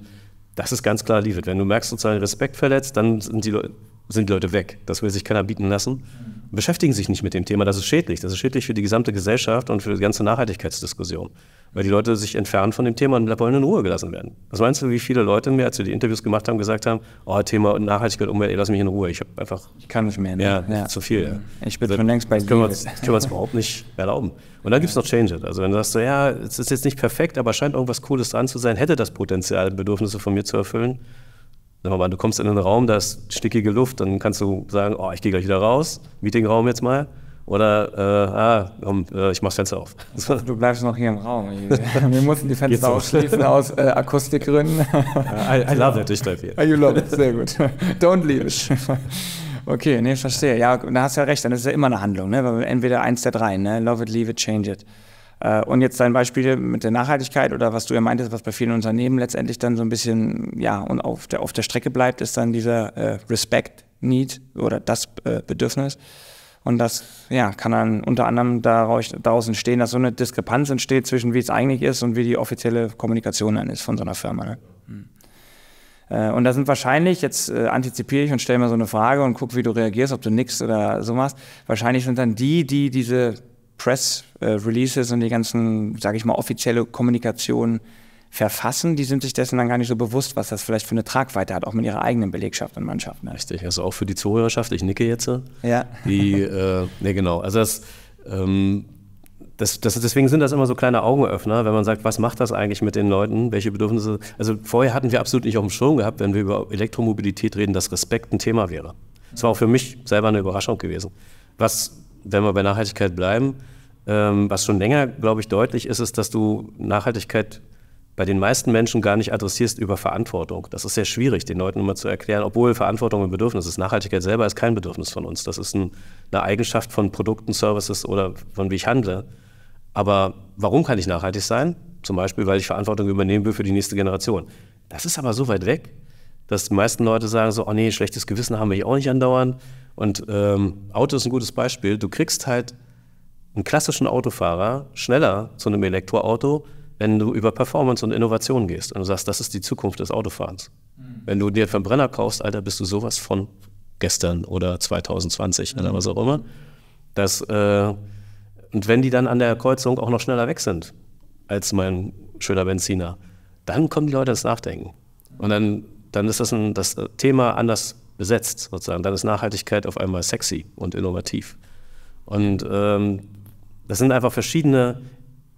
das ist ganz klar Leave It. Wenn du merkst, sozialen Respekt verletzt, dann sind die, Le sind die Leute weg. Das will sich keiner bieten lassen beschäftigen sich nicht mit dem Thema. Das ist schädlich. Das ist schädlich für die gesamte Gesellschaft und für die ganze Nachhaltigkeitsdiskussion. Weil die Leute sich entfernen von dem Thema und wollen in Ruhe gelassen werden. Was meinst du, wie viele Leute mir, als wir die Interviews gemacht haben, gesagt haben, oh, Thema Nachhaltigkeit, Umwelt, ey, lass mich in Ruhe. Ich habe einfach... Ich kann nicht mehr. Ne? Ja, ja, zu viel. Ich bin also, schon längst bei dir. können, das können wir uns überhaupt nicht erlauben. Und dann gibt es noch Change It. Also wenn du sagst, so, ja, es ist jetzt nicht perfekt, aber scheint irgendwas Cooles dran zu sein, hätte das Potenzial, Bedürfnisse von mir zu erfüllen, Sagen mal, du kommst in einen Raum, da ist stickige Luft, dann kannst du sagen, oh, ich gehe gleich wieder raus, Meetingraum jetzt mal. Oder, äh, ah, komm, äh, ich mach's Fenster auf. Also, du bleibst noch hier im Raum. Wir mussten die Fenster aufschließen aus äh, Akustikgründen. I, I love it, ich bleib hier. Ah, you love it, sehr gut. Don't leave it. Okay, nee, ich verstehe. Ja, da hast du ja recht, dann ist ja immer eine Handlung, ne? Entweder eins der drei, ne? Love it, leave it, change it. Äh, und jetzt dein Beispiel mit der Nachhaltigkeit oder was du ja meintest, was bei vielen Unternehmen letztendlich dann so ein bisschen ja und auf der, auf der Strecke bleibt, ist dann dieser äh, Respect Need oder das äh, Bedürfnis. Und das ja, kann dann unter anderem daraus, daraus entstehen, dass so eine Diskrepanz entsteht zwischen wie es eigentlich ist und wie die offizielle Kommunikation dann ist von so einer Firma. Ne? Hm. Äh, und da sind wahrscheinlich, jetzt äh, antizipiere ich und stelle mir so eine Frage und gucke, wie du reagierst, ob du nix oder so machst. Wahrscheinlich sind dann die, die diese Press-Releases und die ganzen, sage ich mal, offizielle Kommunikation verfassen, die sind sich dessen dann gar nicht so bewusst, was das vielleicht für eine Tragweite hat, auch mit ihrer eigenen Belegschaft und Mannschaft. Ne? Richtig, also auch für die Zuhörerschaft, ich nicke jetzt. Ja. Die, äh, ne, genau. Also das, ähm, das, das, deswegen sind das immer so kleine Augenöffner, wenn man sagt, was macht das eigentlich mit den Leuten, welche Bedürfnisse. Also vorher hatten wir absolut nicht auf dem Schirm gehabt, wenn wir über Elektromobilität reden, dass Respekt ein Thema wäre. Das war auch für mich selber eine Überraschung gewesen. Was wenn wir bei Nachhaltigkeit bleiben, ähm, was schon länger, glaube ich, deutlich ist, ist, dass du Nachhaltigkeit bei den meisten Menschen gar nicht adressierst über Verantwortung. Das ist sehr schwierig, den Leuten immer zu erklären, obwohl Verantwortung ein Bedürfnis ist. Nachhaltigkeit selber ist kein Bedürfnis von uns. Das ist ein, eine Eigenschaft von Produkten, Services oder von wie ich handle. Aber warum kann ich nachhaltig sein? Zum Beispiel, weil ich Verantwortung übernehmen will für die nächste Generation. Das ist aber so weit weg dass die meisten Leute sagen so, oh nee, schlechtes Gewissen haben wir hier auch nicht andauernd. Und ähm, Auto ist ein gutes Beispiel. Du kriegst halt einen klassischen Autofahrer schneller zu einem Elektroauto, wenn du über Performance und Innovation gehst und du sagst, das ist die Zukunft des Autofahrens. Mhm. Wenn du dir einen Verbrenner kaufst, Alter, bist du sowas von gestern oder 2020 mhm. oder was auch immer. Das, äh, und wenn die dann an der Kreuzung auch noch schneller weg sind als mein schöner Benziner, dann kommen die Leute ins Nachdenken. Und dann dann ist das, ein, das äh, Thema anders besetzt, sozusagen. Dann ist Nachhaltigkeit auf einmal sexy und innovativ. Und ähm, das sind einfach verschiedene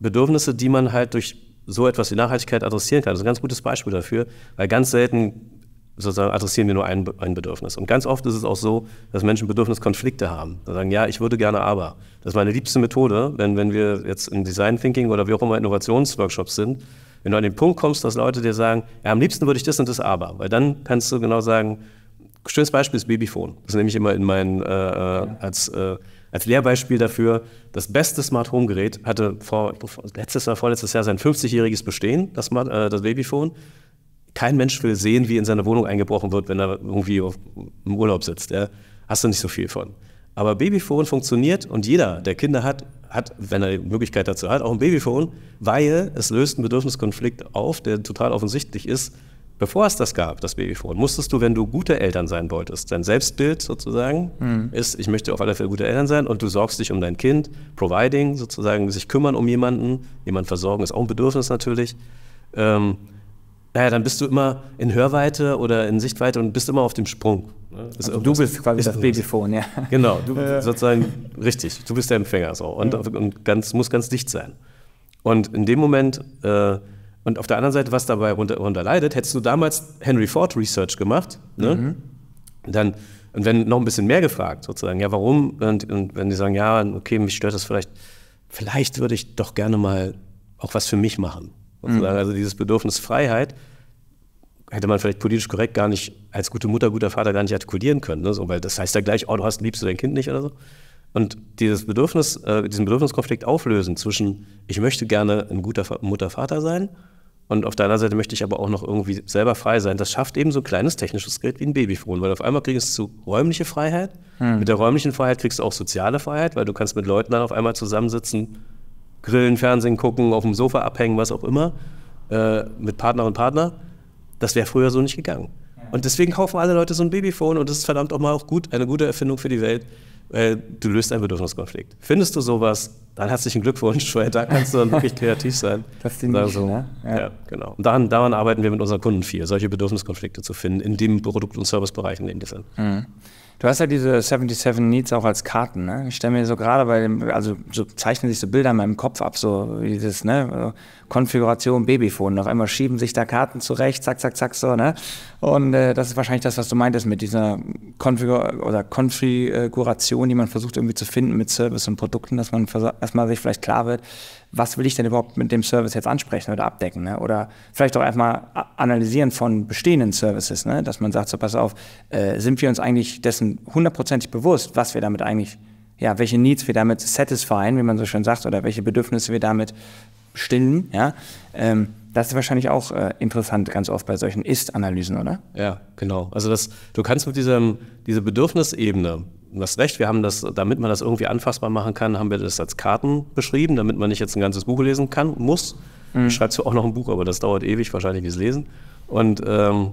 Bedürfnisse, die man halt durch so etwas wie Nachhaltigkeit adressieren kann. Das ist ein ganz gutes Beispiel dafür, weil ganz selten sozusagen adressieren wir nur ein, ein Bedürfnis. Und ganz oft ist es auch so, dass Menschen Bedürfniskonflikte haben. Da sagen, ja, ich würde gerne aber. Das ist meine liebste Methode, wenn, wenn wir jetzt in Design Thinking oder wie auch immer Innovationsworkshops sind, wenn du an den Punkt kommst, dass Leute dir sagen, ja, am liebsten würde ich das und das aber, weil dann kannst du genau sagen, schönes Beispiel ist Babyphone. Das nehme ich immer in meinen, äh, äh, als, äh, als Lehrbeispiel dafür. Das beste Smart Home Gerät hatte vor, letztes oder vorletztes Jahr sein 50-jähriges Bestehen, das, Smart, äh, das Babyphone kein Mensch will sehen, wie in seine Wohnung eingebrochen wird, wenn er irgendwie auf, im Urlaub sitzt. Ja? Hast du nicht so viel von. Aber Babyphone funktioniert und jeder, der Kinder hat, hat, wenn er die Möglichkeit dazu hat, auch ein Babyphone, weil es löst einen Bedürfniskonflikt auf, der total offensichtlich ist. Bevor es das gab, das Babyphone, musstest du, wenn du gute Eltern sein wolltest, dein Selbstbild sozusagen mhm. ist, ich möchte auf alle Fälle gute Eltern sein und du sorgst dich um dein Kind, providing sozusagen, sich kümmern um jemanden, jemand versorgen ist auch ein Bedürfnis natürlich. Ähm, naja, dann bist du immer in Hörweite oder in Sichtweite und bist immer auf dem Sprung. Ne? Also du bist quasi das Babyphone, ja. Genau, du ja. sozusagen, richtig, du bist der Empfänger so und, mhm. und ganz, muss ganz dicht sein. Und in dem Moment, äh, und auf der anderen Seite, was dabei runter, leidet, hättest du damals Henry Ford Research gemacht, ne? Mhm. dann, und wenn noch ein bisschen mehr gefragt, sozusagen, ja, warum? Und, und wenn die sagen, ja, okay, mich stört das vielleicht, vielleicht würde ich doch gerne mal auch was für mich machen sozusagen. Hm. Mhm. Also dieses Bedürfnis Freiheit hätte man vielleicht politisch korrekt gar nicht als gute Mutter, guter Vater gar nicht artikulieren können. Ne? So, weil das heißt ja gleich, oh, du hast, liebst du dein Kind nicht oder so. Und dieses Bedürfnis, äh, diesen Bedürfniskonflikt auflösen zwischen, ich möchte gerne ein guter Mutter-Vater sein und auf deiner Seite möchte ich aber auch noch irgendwie selber frei sein. Das schafft eben so ein kleines technisches Gerät wie ein Babyfon, weil auf einmal kriegst du räumliche Freiheit. Hm. Mit der räumlichen Freiheit kriegst du auch soziale Freiheit, weil du kannst mit Leuten dann auf einmal zusammensitzen, Grillen, Fernsehen gucken, auf dem Sofa abhängen, was auch immer, äh, mit Partner und Partner. Das wäre früher so nicht gegangen. Und deswegen kaufen alle Leute so ein Babyphone und das ist verdammt auch mal auch gut, eine gute Erfindung für die Welt. Äh, du löst einen Bedürfniskonflikt. Findest du sowas, dann herzlichen Glückwunsch, weil da kannst du dann wirklich kreativ sein. Das ist die Nische, also, ne? Ja. ja, genau. Und daran, daran, arbeiten wir mit unseren Kunden viel, solche Bedürfniskonflikte zu finden, in dem Produkt- und Servicebereich, in dem die sind. Mhm. Du hast ja halt diese 77 Needs auch als Karten, ne? Ich stelle mir so gerade bei dem, also so zeichnen sich so Bilder in meinem Kopf ab, so dieses, ne, äh, Konfiguration Babyphone. Noch einmal schieben sich da Karten zurecht, zack, zack, zack, so, ne? Und äh, das ist wahrscheinlich das, was du meintest mit dieser Konfigur oder Konfiguration, die man versucht irgendwie zu finden mit Service und Produkten, dass man erstmal sich vielleicht klar wird, was will ich denn überhaupt mit dem Service jetzt ansprechen oder abdecken? Ne? Oder vielleicht auch erstmal analysieren von bestehenden Services, ne? dass man sagt, so pass auf, äh, sind wir uns eigentlich dessen hundertprozentig bewusst, was wir damit eigentlich, ja, welche Needs wir damit satisfyen, wie man so schön sagt, oder welche Bedürfnisse wir damit stillen, ja? Ähm, das ist wahrscheinlich auch äh, interessant ganz oft bei solchen Ist-Analysen, oder? Ja, genau. Also das, du kannst mit diesem, dieser Bedürfnisebene Du hast recht, wir haben das, damit man das irgendwie anfassbar machen kann, haben wir das als Karten beschrieben, damit man nicht jetzt ein ganzes Buch lesen kann, muss. Mhm. Schreibst du auch noch ein Buch, aber das dauert ewig, wahrscheinlich wie es lesen. Und ähm,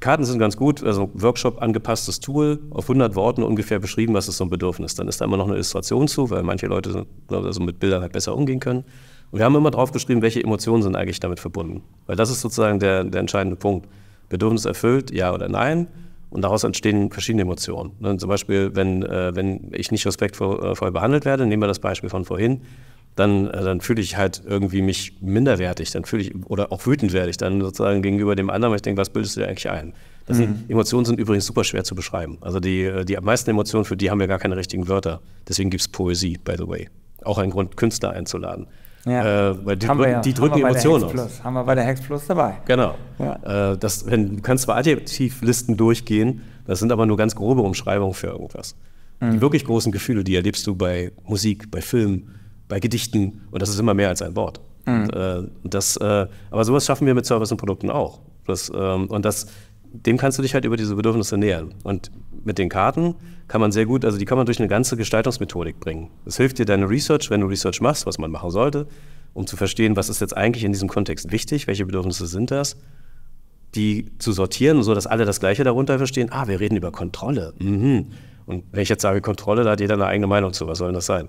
Karten sind ganz gut, also Workshop angepasstes Tool, auf 100 Worten ungefähr beschrieben, was ist so ein Bedürfnis. Dann ist da immer noch eine Illustration zu, weil manche Leute also mit Bildern halt besser umgehen können. Und wir haben immer draufgeschrieben, welche Emotionen sind eigentlich damit verbunden. Weil das ist sozusagen der, der entscheidende Punkt. Bedürfnis erfüllt, ja oder nein. Und daraus entstehen verschiedene Emotionen. Ne? Zum Beispiel, wenn, äh, wenn ich nicht respektvoll äh, behandelt werde, nehmen wir das Beispiel von vorhin, dann, äh, dann fühle ich halt irgendwie mich minderwertig, dann fühle ich, oder auch wütend werde ich dann sozusagen gegenüber dem anderen, weil ich denke, was bildest du dir eigentlich ein? Das mhm. sind, Emotionen sind übrigens super schwer zu beschreiben. Also die, äh, die meisten Emotionen, für die haben wir gar keine richtigen Wörter. Deswegen gibt es Poesie, by the way. Auch ein Grund, Künstler einzuladen. Ja. Äh, weil die, haben drücken, wir, ja. die drücken haben Emotionen aus. Haben wir bei der Hex Plus dabei. Genau. Ja. Äh, das, wenn, du kannst zwar Adjektivlisten durchgehen, das sind aber nur ganz grobe Umschreibungen für irgendwas. Mhm. Die wirklich großen Gefühle, die erlebst du bei Musik, bei Filmen, bei Gedichten und das ist immer mehr als ein Wort. Mhm. Und, äh, das, äh, aber sowas schaffen wir mit Service und Produkten auch. Das, ähm, und das, dem kannst du dich halt über diese Bedürfnisse nähern. Und mit den Karten kann man sehr gut, also die kann man durch eine ganze Gestaltungsmethodik bringen. Es hilft dir deine Research, wenn du Research machst, was man machen sollte, um zu verstehen, was ist jetzt eigentlich in diesem Kontext wichtig, welche Bedürfnisse sind das, die zu sortieren, so dass alle das Gleiche darunter verstehen. Ah, wir reden über Kontrolle. Mhm. Und wenn ich jetzt sage Kontrolle, da hat jeder eine eigene Meinung zu. Was soll denn das sein?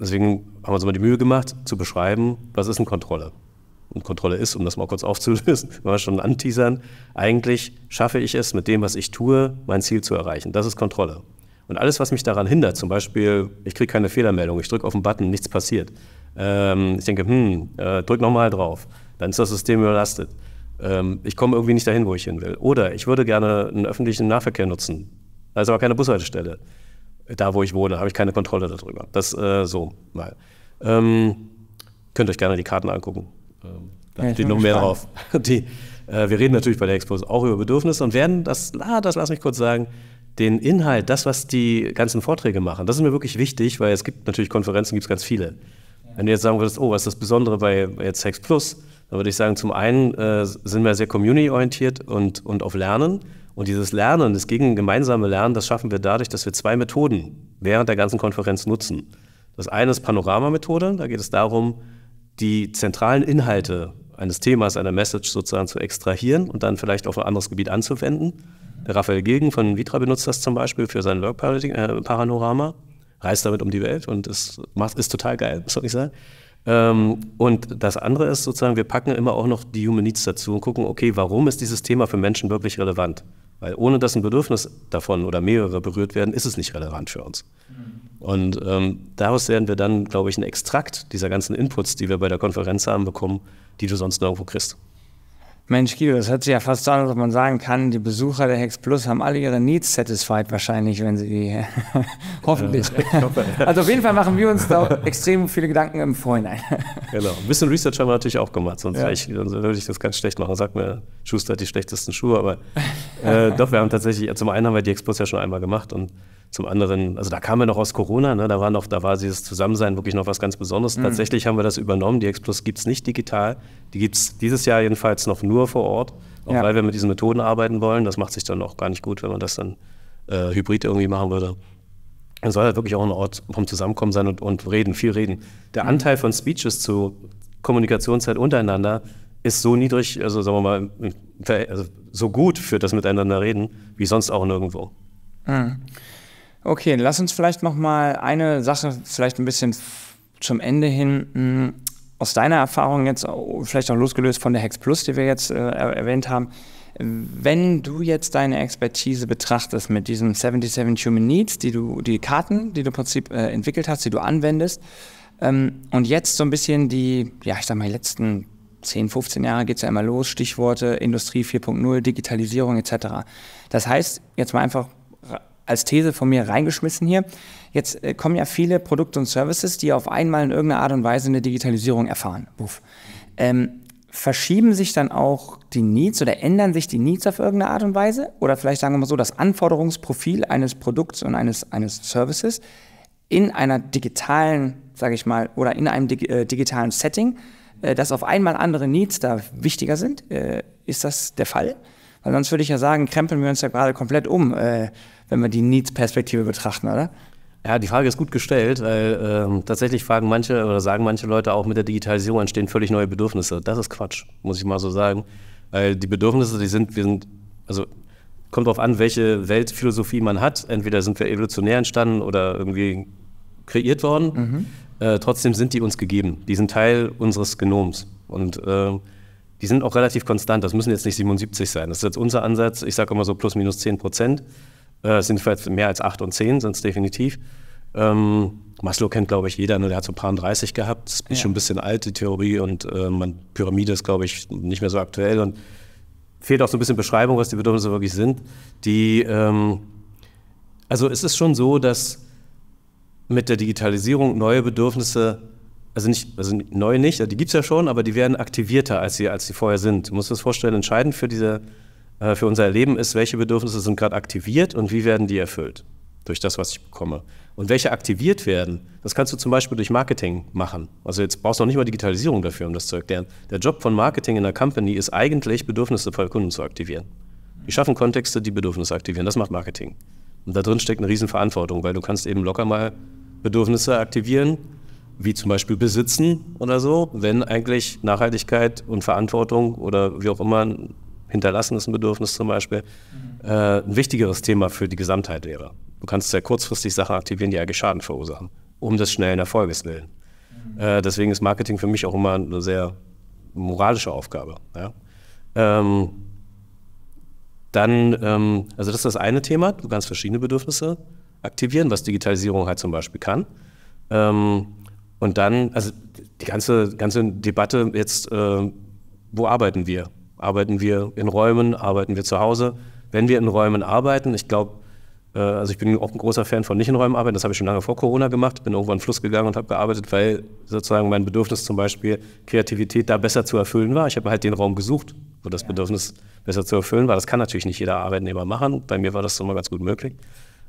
Deswegen haben wir uns mal die Mühe gemacht, zu beschreiben, was ist eine Kontrolle. Kontrolle ist, um das mal kurz aufzulösen, wenn wir schon anteasern, eigentlich schaffe ich es mit dem, was ich tue, mein Ziel zu erreichen. Das ist Kontrolle. Und alles, was mich daran hindert, zum Beispiel, ich kriege keine Fehlermeldung, ich drücke auf den Button, nichts passiert. Ähm, ich denke, hm, äh, drück nochmal drauf, dann ist das System überlastet. Ähm, ich komme irgendwie nicht dahin, wo ich hin will. Oder ich würde gerne einen öffentlichen Nahverkehr nutzen, da ist aber keine Bushaltestelle. Äh, da, wo ich wohne, habe ich keine Kontrolle darüber. Das äh, so mal. Ähm, könnt euch gerne die Karten angucken. Ähm, da ja, steht noch mehr drauf. Die, äh, wir reden natürlich bei der Expos auch über Bedürfnisse und werden, das, ah, das lass mich kurz sagen, den Inhalt, das, was die ganzen Vorträge machen, das ist mir wirklich wichtig, weil es gibt natürlich Konferenzen, gibt es ganz viele. Wenn du jetzt sagen würdest, oh, was ist das Besondere bei jetzt Sex Plus, dann würde ich sagen, zum einen äh, sind wir sehr community-orientiert und, und auf Lernen. Und dieses Lernen, das gegen gemeinsame Lernen, das schaffen wir dadurch, dass wir zwei Methoden während der ganzen Konferenz nutzen. Das eine ist Panorama-Methode, da geht es darum, die zentralen Inhalte eines Themas, einer Message sozusagen zu extrahieren und dann vielleicht auf ein anderes Gebiet anzuwenden. Der Raphael Gilgen von Vitra benutzt das zum Beispiel für sein Work-Panorama, äh, reist damit um die Welt und ist, macht, ist total geil, soll ich sagen. Ähm, und das andere ist sozusagen, wir packen immer auch noch die Human Needs dazu und gucken, okay, warum ist dieses Thema für Menschen wirklich relevant? Weil ohne dass ein Bedürfnis davon oder mehrere berührt werden, ist es nicht relevant für uns. Mhm. Und ähm, daraus werden wir dann, glaube ich, einen Extrakt dieser ganzen Inputs, die wir bei der Konferenz haben, bekommen, die du sonst nirgendwo kriegst. Mensch, Guido, das hört sich ja fast so an, als ob man sagen kann, die Besucher der Hex Plus haben alle ihre Needs satisfied wahrscheinlich, wenn sie die, hoffentlich. Also auf jeden Fall machen wir uns da extrem viele Gedanken im Vorhinein. genau, ein bisschen Research haben wir natürlich auch gemacht, sonst, ja. ich, sonst würde ich das ganz schlecht machen. Sag mir, Schuster hat die schlechtesten Schuhe, aber äh, doch, wir haben tatsächlich, zum einen haben wir die Hex Plus ja schon einmal gemacht und zum anderen, also da kamen wir noch aus Corona, ne? da war noch, da war dieses Zusammensein wirklich noch was ganz Besonderes. Mhm. Tatsächlich haben wir das übernommen. Die Explos gibt es nicht digital. Die gibt es dieses Jahr jedenfalls noch nur vor Ort, auch ja. weil wir mit diesen Methoden arbeiten wollen. Das macht sich dann auch gar nicht gut, wenn man das dann äh, hybrid irgendwie machen würde. Es soll halt wirklich auch ein Ort vom Zusammenkommen sein und, und reden, viel reden. Der mhm. Anteil von Speeches zu Kommunikationszeit untereinander ist so niedrig, also sagen wir mal, also so gut für das Miteinander reden, wie sonst auch nirgendwo. Mhm. Okay, lass uns vielleicht noch mal eine Sache vielleicht ein bisschen zum Ende hin hm, aus deiner Erfahrung jetzt oh, vielleicht auch losgelöst von der Hex Plus, die wir jetzt äh, erwähnt haben. Wenn du jetzt deine Expertise betrachtest mit diesen 77 Human Needs, die du die Karten, die du im Prinzip äh, entwickelt hast, die du anwendest ähm, und jetzt so ein bisschen die, ja ich sag mal die letzten 10, 15 Jahre geht es ja immer los, Stichworte Industrie 4.0, Digitalisierung etc. Das heißt, jetzt mal einfach als These von mir reingeschmissen hier. Jetzt äh, kommen ja viele Produkte und Services, die auf einmal in irgendeiner Art und Weise eine Digitalisierung erfahren. Ähm, verschieben sich dann auch die Needs oder ändern sich die Needs auf irgendeine Art und Weise? Oder vielleicht sagen wir mal so, das Anforderungsprofil eines Produkts und eines, eines Services in einer digitalen, sage ich mal, oder in einem dig äh, digitalen Setting, äh, dass auf einmal andere Needs da wichtiger sind? Äh, ist das der Fall? Weil sonst würde ich ja sagen, krempeln wir uns ja gerade komplett um. Äh, wenn wir die Needs-Perspektive betrachten, oder? Ja, die Frage ist gut gestellt, weil äh, tatsächlich fragen manche oder sagen manche Leute auch, mit der Digitalisierung entstehen völlig neue Bedürfnisse. Das ist Quatsch, muss ich mal so sagen. Weil die Bedürfnisse, die sind, wir sind, also kommt darauf an, welche Weltphilosophie man hat. Entweder sind wir evolutionär entstanden oder irgendwie kreiert worden. Mhm. Äh, trotzdem sind die uns gegeben. Die sind Teil unseres Genoms. Und äh, die sind auch relativ konstant. Das müssen jetzt nicht 77 sein. Das ist jetzt unser Ansatz. Ich sage immer so plus minus 10 Prozent. Äh, sind vielleicht mehr als 8 und 10, sind es definitiv. Ähm, Maslow kennt, glaube ich, jeder, ne? der hat so ein paar 30 gehabt. Das ist ja. schon ein bisschen alt, die Theorie. Und äh, man, Pyramide ist, glaube ich, nicht mehr so aktuell. Und fehlt auch so ein bisschen Beschreibung, was die Bedürfnisse wirklich sind. Die, ähm, also es ist schon so, dass mit der Digitalisierung neue Bedürfnisse, also nicht, also neu nicht, die gibt es ja schon, aber die werden aktivierter, als sie, als sie vorher sind. Du musst dir das vorstellen, entscheidend für diese äh, für unser Erleben ist, welche Bedürfnisse sind gerade aktiviert und wie werden die erfüllt durch das, was ich bekomme. Und welche aktiviert werden, das kannst du zum Beispiel durch Marketing machen. Also jetzt brauchst du noch nicht mal Digitalisierung dafür, um das zu erklären. Der Job von Marketing in einer Company ist eigentlich, Bedürfnisse von Kunden zu aktivieren. Die schaffen Kontexte, die Bedürfnisse aktivieren. Das macht Marketing. Und da drin steckt eine Riesenverantwortung, weil du kannst eben locker mal Bedürfnisse aktivieren, wie zum Beispiel Besitzen oder so, wenn eigentlich Nachhaltigkeit und Verantwortung oder wie auch immer hinterlassen ist ein Bedürfnis zum Beispiel, mhm. äh, ein wichtigeres Thema für die Gesamtheit wäre. Du kannst sehr kurzfristig Sachen aktivieren, die eigentlich Schaden verursachen, um des schnellen Erfolges willen. Mhm. Äh, deswegen ist Marketing für mich auch immer eine sehr moralische Aufgabe. Ja? Ähm, dann, ähm, also das ist das eine Thema, du kannst verschiedene Bedürfnisse aktivieren, was Digitalisierung halt zum Beispiel kann. Ähm, und dann, also die ganze, ganze Debatte jetzt, äh, wo arbeiten wir? Arbeiten wir in Räumen, arbeiten wir zu Hause? Wenn wir in Räumen arbeiten, ich glaube, äh, also ich bin auch ein großer Fan von nicht in Räumen arbeiten, das habe ich schon lange vor Corona gemacht, bin irgendwann in Fluss gegangen und habe gearbeitet, weil sozusagen mein Bedürfnis zum Beispiel Kreativität da besser zu erfüllen war. Ich habe halt den Raum gesucht, wo das ja. Bedürfnis besser zu erfüllen war. Das kann natürlich nicht jeder Arbeitnehmer machen, bei mir war das immer ganz gut möglich.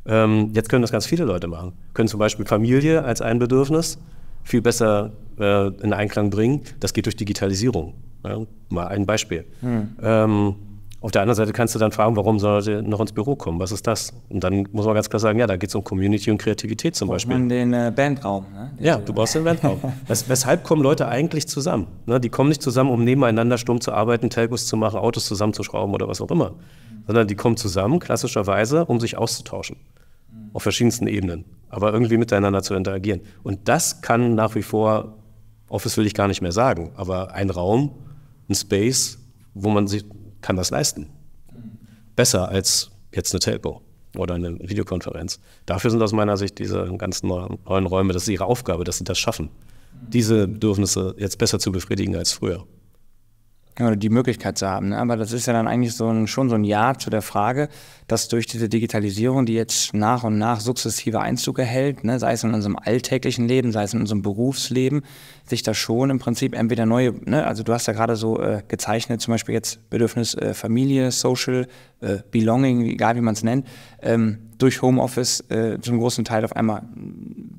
Ähm, jetzt können das ganz viele Leute machen. Können zum Beispiel Familie als ein Bedürfnis viel besser äh, in Einklang bringen. Das geht durch Digitalisierung. Ja, mal ein Beispiel. Hm. Ähm, auf der anderen Seite kannst du dann fragen, warum soll er noch ins Büro kommen? Was ist das? Und dann muss man ganz klar sagen, ja, da geht es um Community und Kreativität zum Beispiel. Und den äh, Bandraum. Ne? Ja, du brauchst den Bandraum. das, weshalb kommen Leute eigentlich zusammen? Ne? Die kommen nicht zusammen, um nebeneinander stumm zu arbeiten, Telcos zu machen, Autos zusammenzuschrauben oder was auch immer. Hm. Sondern die kommen zusammen, klassischerweise, um sich auszutauschen. Hm. Auf verschiedensten Ebenen aber irgendwie miteinander zu interagieren. Und das kann nach wie vor, Office will ich gar nicht mehr sagen, aber ein Raum, ein Space, wo man sich, kann das leisten. Besser als jetzt eine Telco oder eine Videokonferenz. Dafür sind aus meiner Sicht diese ganzen neuen Räume, das ist ihre Aufgabe, dass sie das schaffen, diese Bedürfnisse jetzt besser zu befriedigen als früher. Ja, die Möglichkeit zu haben. Ne? Aber das ist ja dann eigentlich so ein, schon so ein Ja zu der Frage, dass durch diese Digitalisierung, die jetzt nach und nach sukzessive Einzug erhält, ne, sei es in unserem alltäglichen Leben, sei es in unserem Berufsleben, sich da schon im Prinzip entweder neue, ne, also du hast ja gerade so äh, gezeichnet, zum Beispiel jetzt Bedürfnis äh, Familie, Social, äh, Belonging, egal wie man es nennt, ähm, durch Homeoffice äh, zum großen Teil auf einmal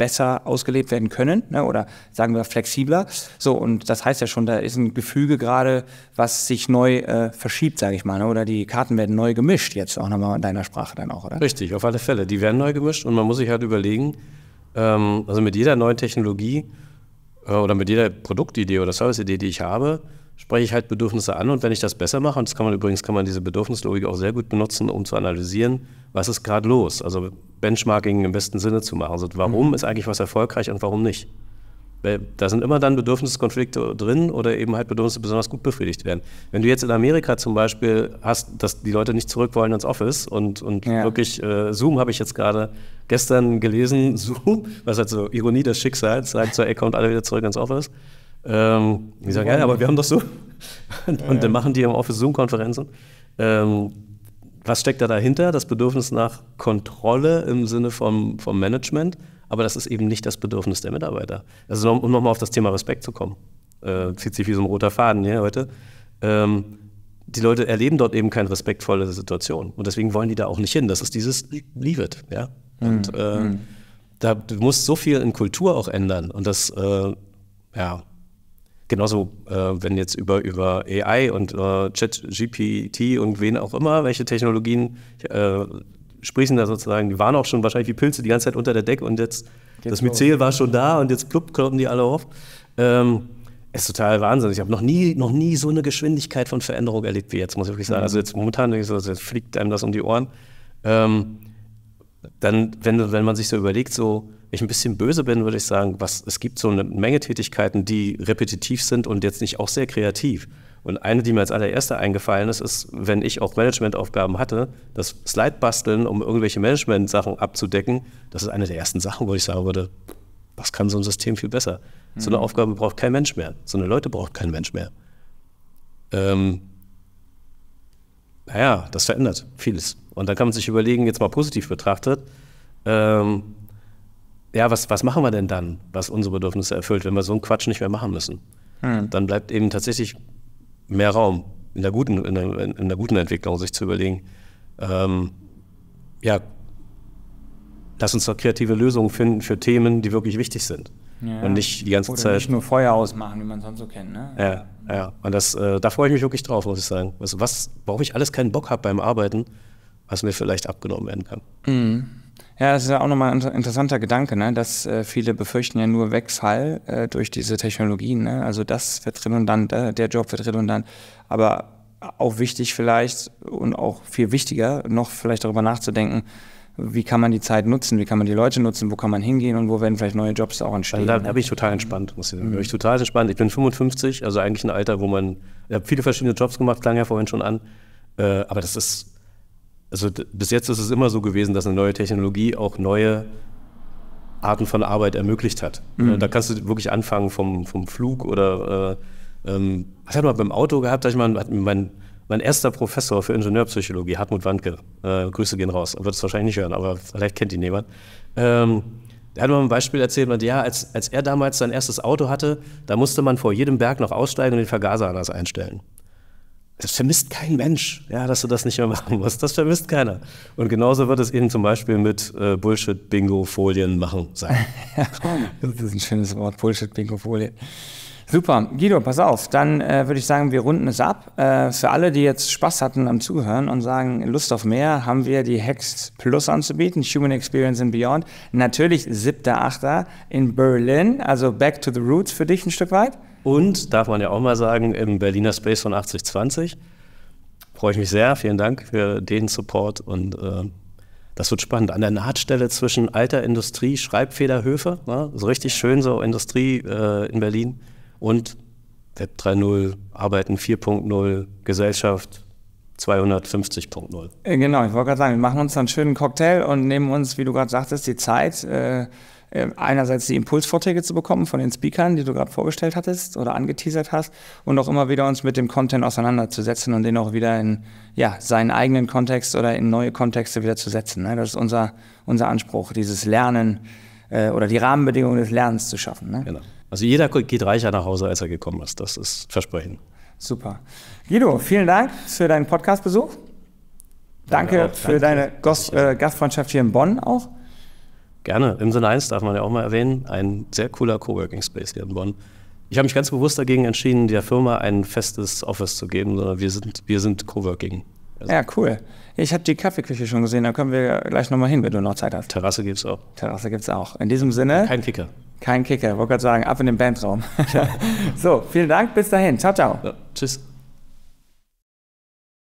besser ausgelebt werden können ne, oder sagen wir flexibler. So, und das heißt ja schon, da ist ein Gefüge gerade, was sich neu äh, verschiebt, sage ich mal. Ne, oder die Karten werden neu gemischt, jetzt auch nochmal in deiner Sprache dann auch, oder? Richtig, auf alle Fälle. Die werden neu gemischt und man muss sich halt überlegen, ähm, also mit jeder neuen Technologie äh, oder mit jeder Produktidee oder Serviceidee, die ich habe, spreche ich halt Bedürfnisse an und wenn ich das besser mache, und das kann man übrigens, kann man diese Bedürfnislogik auch sehr gut benutzen, um zu analysieren, was ist gerade los? Also Benchmarking im besten Sinne zu machen. Also warum mhm. ist eigentlich was erfolgreich und warum nicht? Weil da sind immer dann Bedürfniskonflikte drin oder eben halt Bedürfnisse besonders gut befriedigt werden. Wenn du jetzt in Amerika zum Beispiel hast, dass die Leute nicht zurück wollen ins Office und, und ja. wirklich äh, Zoom habe ich jetzt gerade gestern gelesen, Zoom, was halt so Ironie des Schicksals, sagt so, ey, kommt alle wieder zurück ins Office. Ähm, die sagen, ja, aber wir haben das so. Und, und dann machen die im Office Zoom-Konferenzen. Ähm, was steckt da dahinter? Das Bedürfnis nach Kontrolle im Sinne vom, vom Management, aber das ist eben nicht das Bedürfnis der Mitarbeiter. Also um, um nochmal auf das Thema Respekt zu kommen, äh, zieht sich wie so ein roter Faden hier heute. Ähm, die Leute erleben dort eben keine respektvolle Situation und deswegen wollen die da auch nicht hin. Das ist dieses Leave it, ja. Und mm, äh, mm. da du so viel in Kultur auch ändern und das, äh, ja, Genauso, äh, wenn jetzt über, über AI und äh, ChatGPT und wen auch immer, welche Technologien äh, sprießen da sozusagen, die waren auch schon wahrscheinlich wie Pilze die ganze Zeit unter der Decke und jetzt Geht das Myzel war schon da und jetzt plupp, kloppen die alle auf. Ähm, ist total Wahnsinn. Ich habe noch nie, noch nie so eine Geschwindigkeit von Veränderung erlebt wie jetzt, muss ich wirklich sagen. Mhm. Also jetzt momentan denke ich so, jetzt fliegt einem das um die Ohren. Ähm, dann, wenn, wenn man sich so überlegt, so ich ein bisschen böse bin, würde ich sagen, was, es gibt so eine Menge Tätigkeiten, die repetitiv sind und jetzt nicht auch sehr kreativ. Und eine, die mir als allererste eingefallen ist, ist, wenn ich auch Managementaufgaben hatte, das Slide-Basteln, um irgendwelche Management-Sachen abzudecken, das ist eine der ersten Sachen, wo ich sagen würde, was kann so ein System viel besser? Mhm. So eine mhm. Aufgabe braucht kein Mensch mehr. So eine Leute braucht kein Mensch mehr. Ähm, naja, das verändert vieles. Und dann kann man sich überlegen, jetzt mal positiv betrachtet, ähm, ja, was, was machen wir denn dann, was unsere Bedürfnisse erfüllt, wenn wir so einen Quatsch nicht mehr machen müssen? Hm. Dann bleibt eben tatsächlich mehr Raum in der guten, in der, in der guten Entwicklung, sich zu überlegen, ähm, ja, lass uns doch kreative Lösungen finden für Themen, die wirklich wichtig sind. Ja. Und nicht die ganze Oder Zeit. Nicht nur Feuer ausmachen, wie man sonst so kennt, ne? Ja, ja. Und das, äh, da freue ich mich wirklich drauf, muss ich sagen. Was, also was, worauf ich alles keinen Bock habe beim Arbeiten, was mir vielleicht abgenommen werden kann. Mhm. Ja, das ist ja auch nochmal ein interessanter Gedanke, ne? dass äh, viele befürchten ja nur Wegfall äh, durch diese Technologien. Ne? Also das wird redundant, äh, der Job wird redundant. Aber auch wichtig vielleicht und auch viel wichtiger, noch vielleicht darüber nachzudenken, wie kann man die Zeit nutzen, wie kann man die Leute nutzen, wo kann man hingehen und wo werden vielleicht neue Jobs auch also entstehen. Also da, ne? bin ich total entspannt, muss ich sagen. Mhm. Ich total entspannt. Ich bin 55, also eigentlich ein Alter, wo man, ich habe viele verschiedene Jobs gemacht, klang ja vorhin schon an, äh, aber das ist also bis jetzt ist es immer so gewesen, dass eine neue Technologie auch neue Arten von Arbeit ermöglicht hat. Mhm. Ne, da kannst du wirklich anfangen vom, vom Flug oder äh, ähm, was hat man beim Auto gehabt, ich mal, mein, mein erster Professor für Ingenieurpsychologie, Hartmut Wandke, äh, Grüße gehen raus, wird es wahrscheinlich nicht hören, aber vielleicht kennt ihn jemand. Ähm, er hat mal ein Beispiel erzählt, man, ja, als, als er damals sein erstes Auto hatte, da musste man vor jedem Berg noch aussteigen und den Vergaser anders einstellen. Das vermisst kein Mensch, ja, dass du das nicht mehr machen musst. Das vermisst keiner. Und genauso wird es eben zum Beispiel mit äh, Bullshit-Bingo-Folien machen sein. das ist ein schönes Wort, Bullshit-Bingo-Folien. Super. Guido, pass auf. Dann äh, würde ich sagen, wir runden es ab. Äh, für alle, die jetzt Spaß hatten am Zuhören und sagen, Lust auf mehr, haben wir die Hex Plus anzubieten, Human Experience and Beyond. Natürlich 7.8. in Berlin, also Back to the Roots für dich ein Stück weit. Und, darf man ja auch mal sagen, im Berliner Space von 8020. Freue ich mich sehr. Vielen Dank für den Support und äh, das wird spannend. An der Nahtstelle zwischen alter Industrie, Schreibfederhöfe, ne? so richtig schön so Industrie äh, in Berlin und Web 3.0, Arbeiten 4.0, Gesellschaft 250.0. Äh, genau, ich wollte gerade sagen, wir machen uns dann einen schönen Cocktail und nehmen uns, wie du gerade sagtest, die Zeit, äh, äh, einerseits die Impulsvorträge zu bekommen von den Speakern, die du gerade vorgestellt hattest oder angeteasert hast, und auch immer wieder uns mit dem Content auseinanderzusetzen und den auch wieder in ja, seinen eigenen Kontext oder in neue Kontexte wieder zu setzen. Ne? Das ist unser, unser Anspruch, dieses Lernen äh, oder die Rahmenbedingungen des Lernens zu schaffen. Ne? Genau. Also jeder geht reicher nach Hause, als er gekommen ist. Das ist Versprechen. Super. Guido, vielen Dank für deinen Podcastbesuch. Danke, Danke für Danke. deine äh, Gastfreundschaft hier in Bonn auch. Gerne. Im Sinne 1 darf man ja auch mal erwähnen, ein sehr cooler Coworking Space hier in Bonn. Ich habe mich ganz bewusst dagegen entschieden, der Firma ein festes Office zu geben, sondern wir sind, wir sind Coworking. Also ja, cool. Ich habe die Kaffeeküche schon gesehen, da kommen wir gleich nochmal hin, wenn du noch Zeit hast. Terrasse gibt's auch. Terrasse gibt's auch. In diesem Sinne. Kein Kicker. Kein Kicker, wollte gerade sagen, ab in den Bandraum. so, vielen Dank, bis dahin. Ciao, ciao. Ja, tschüss.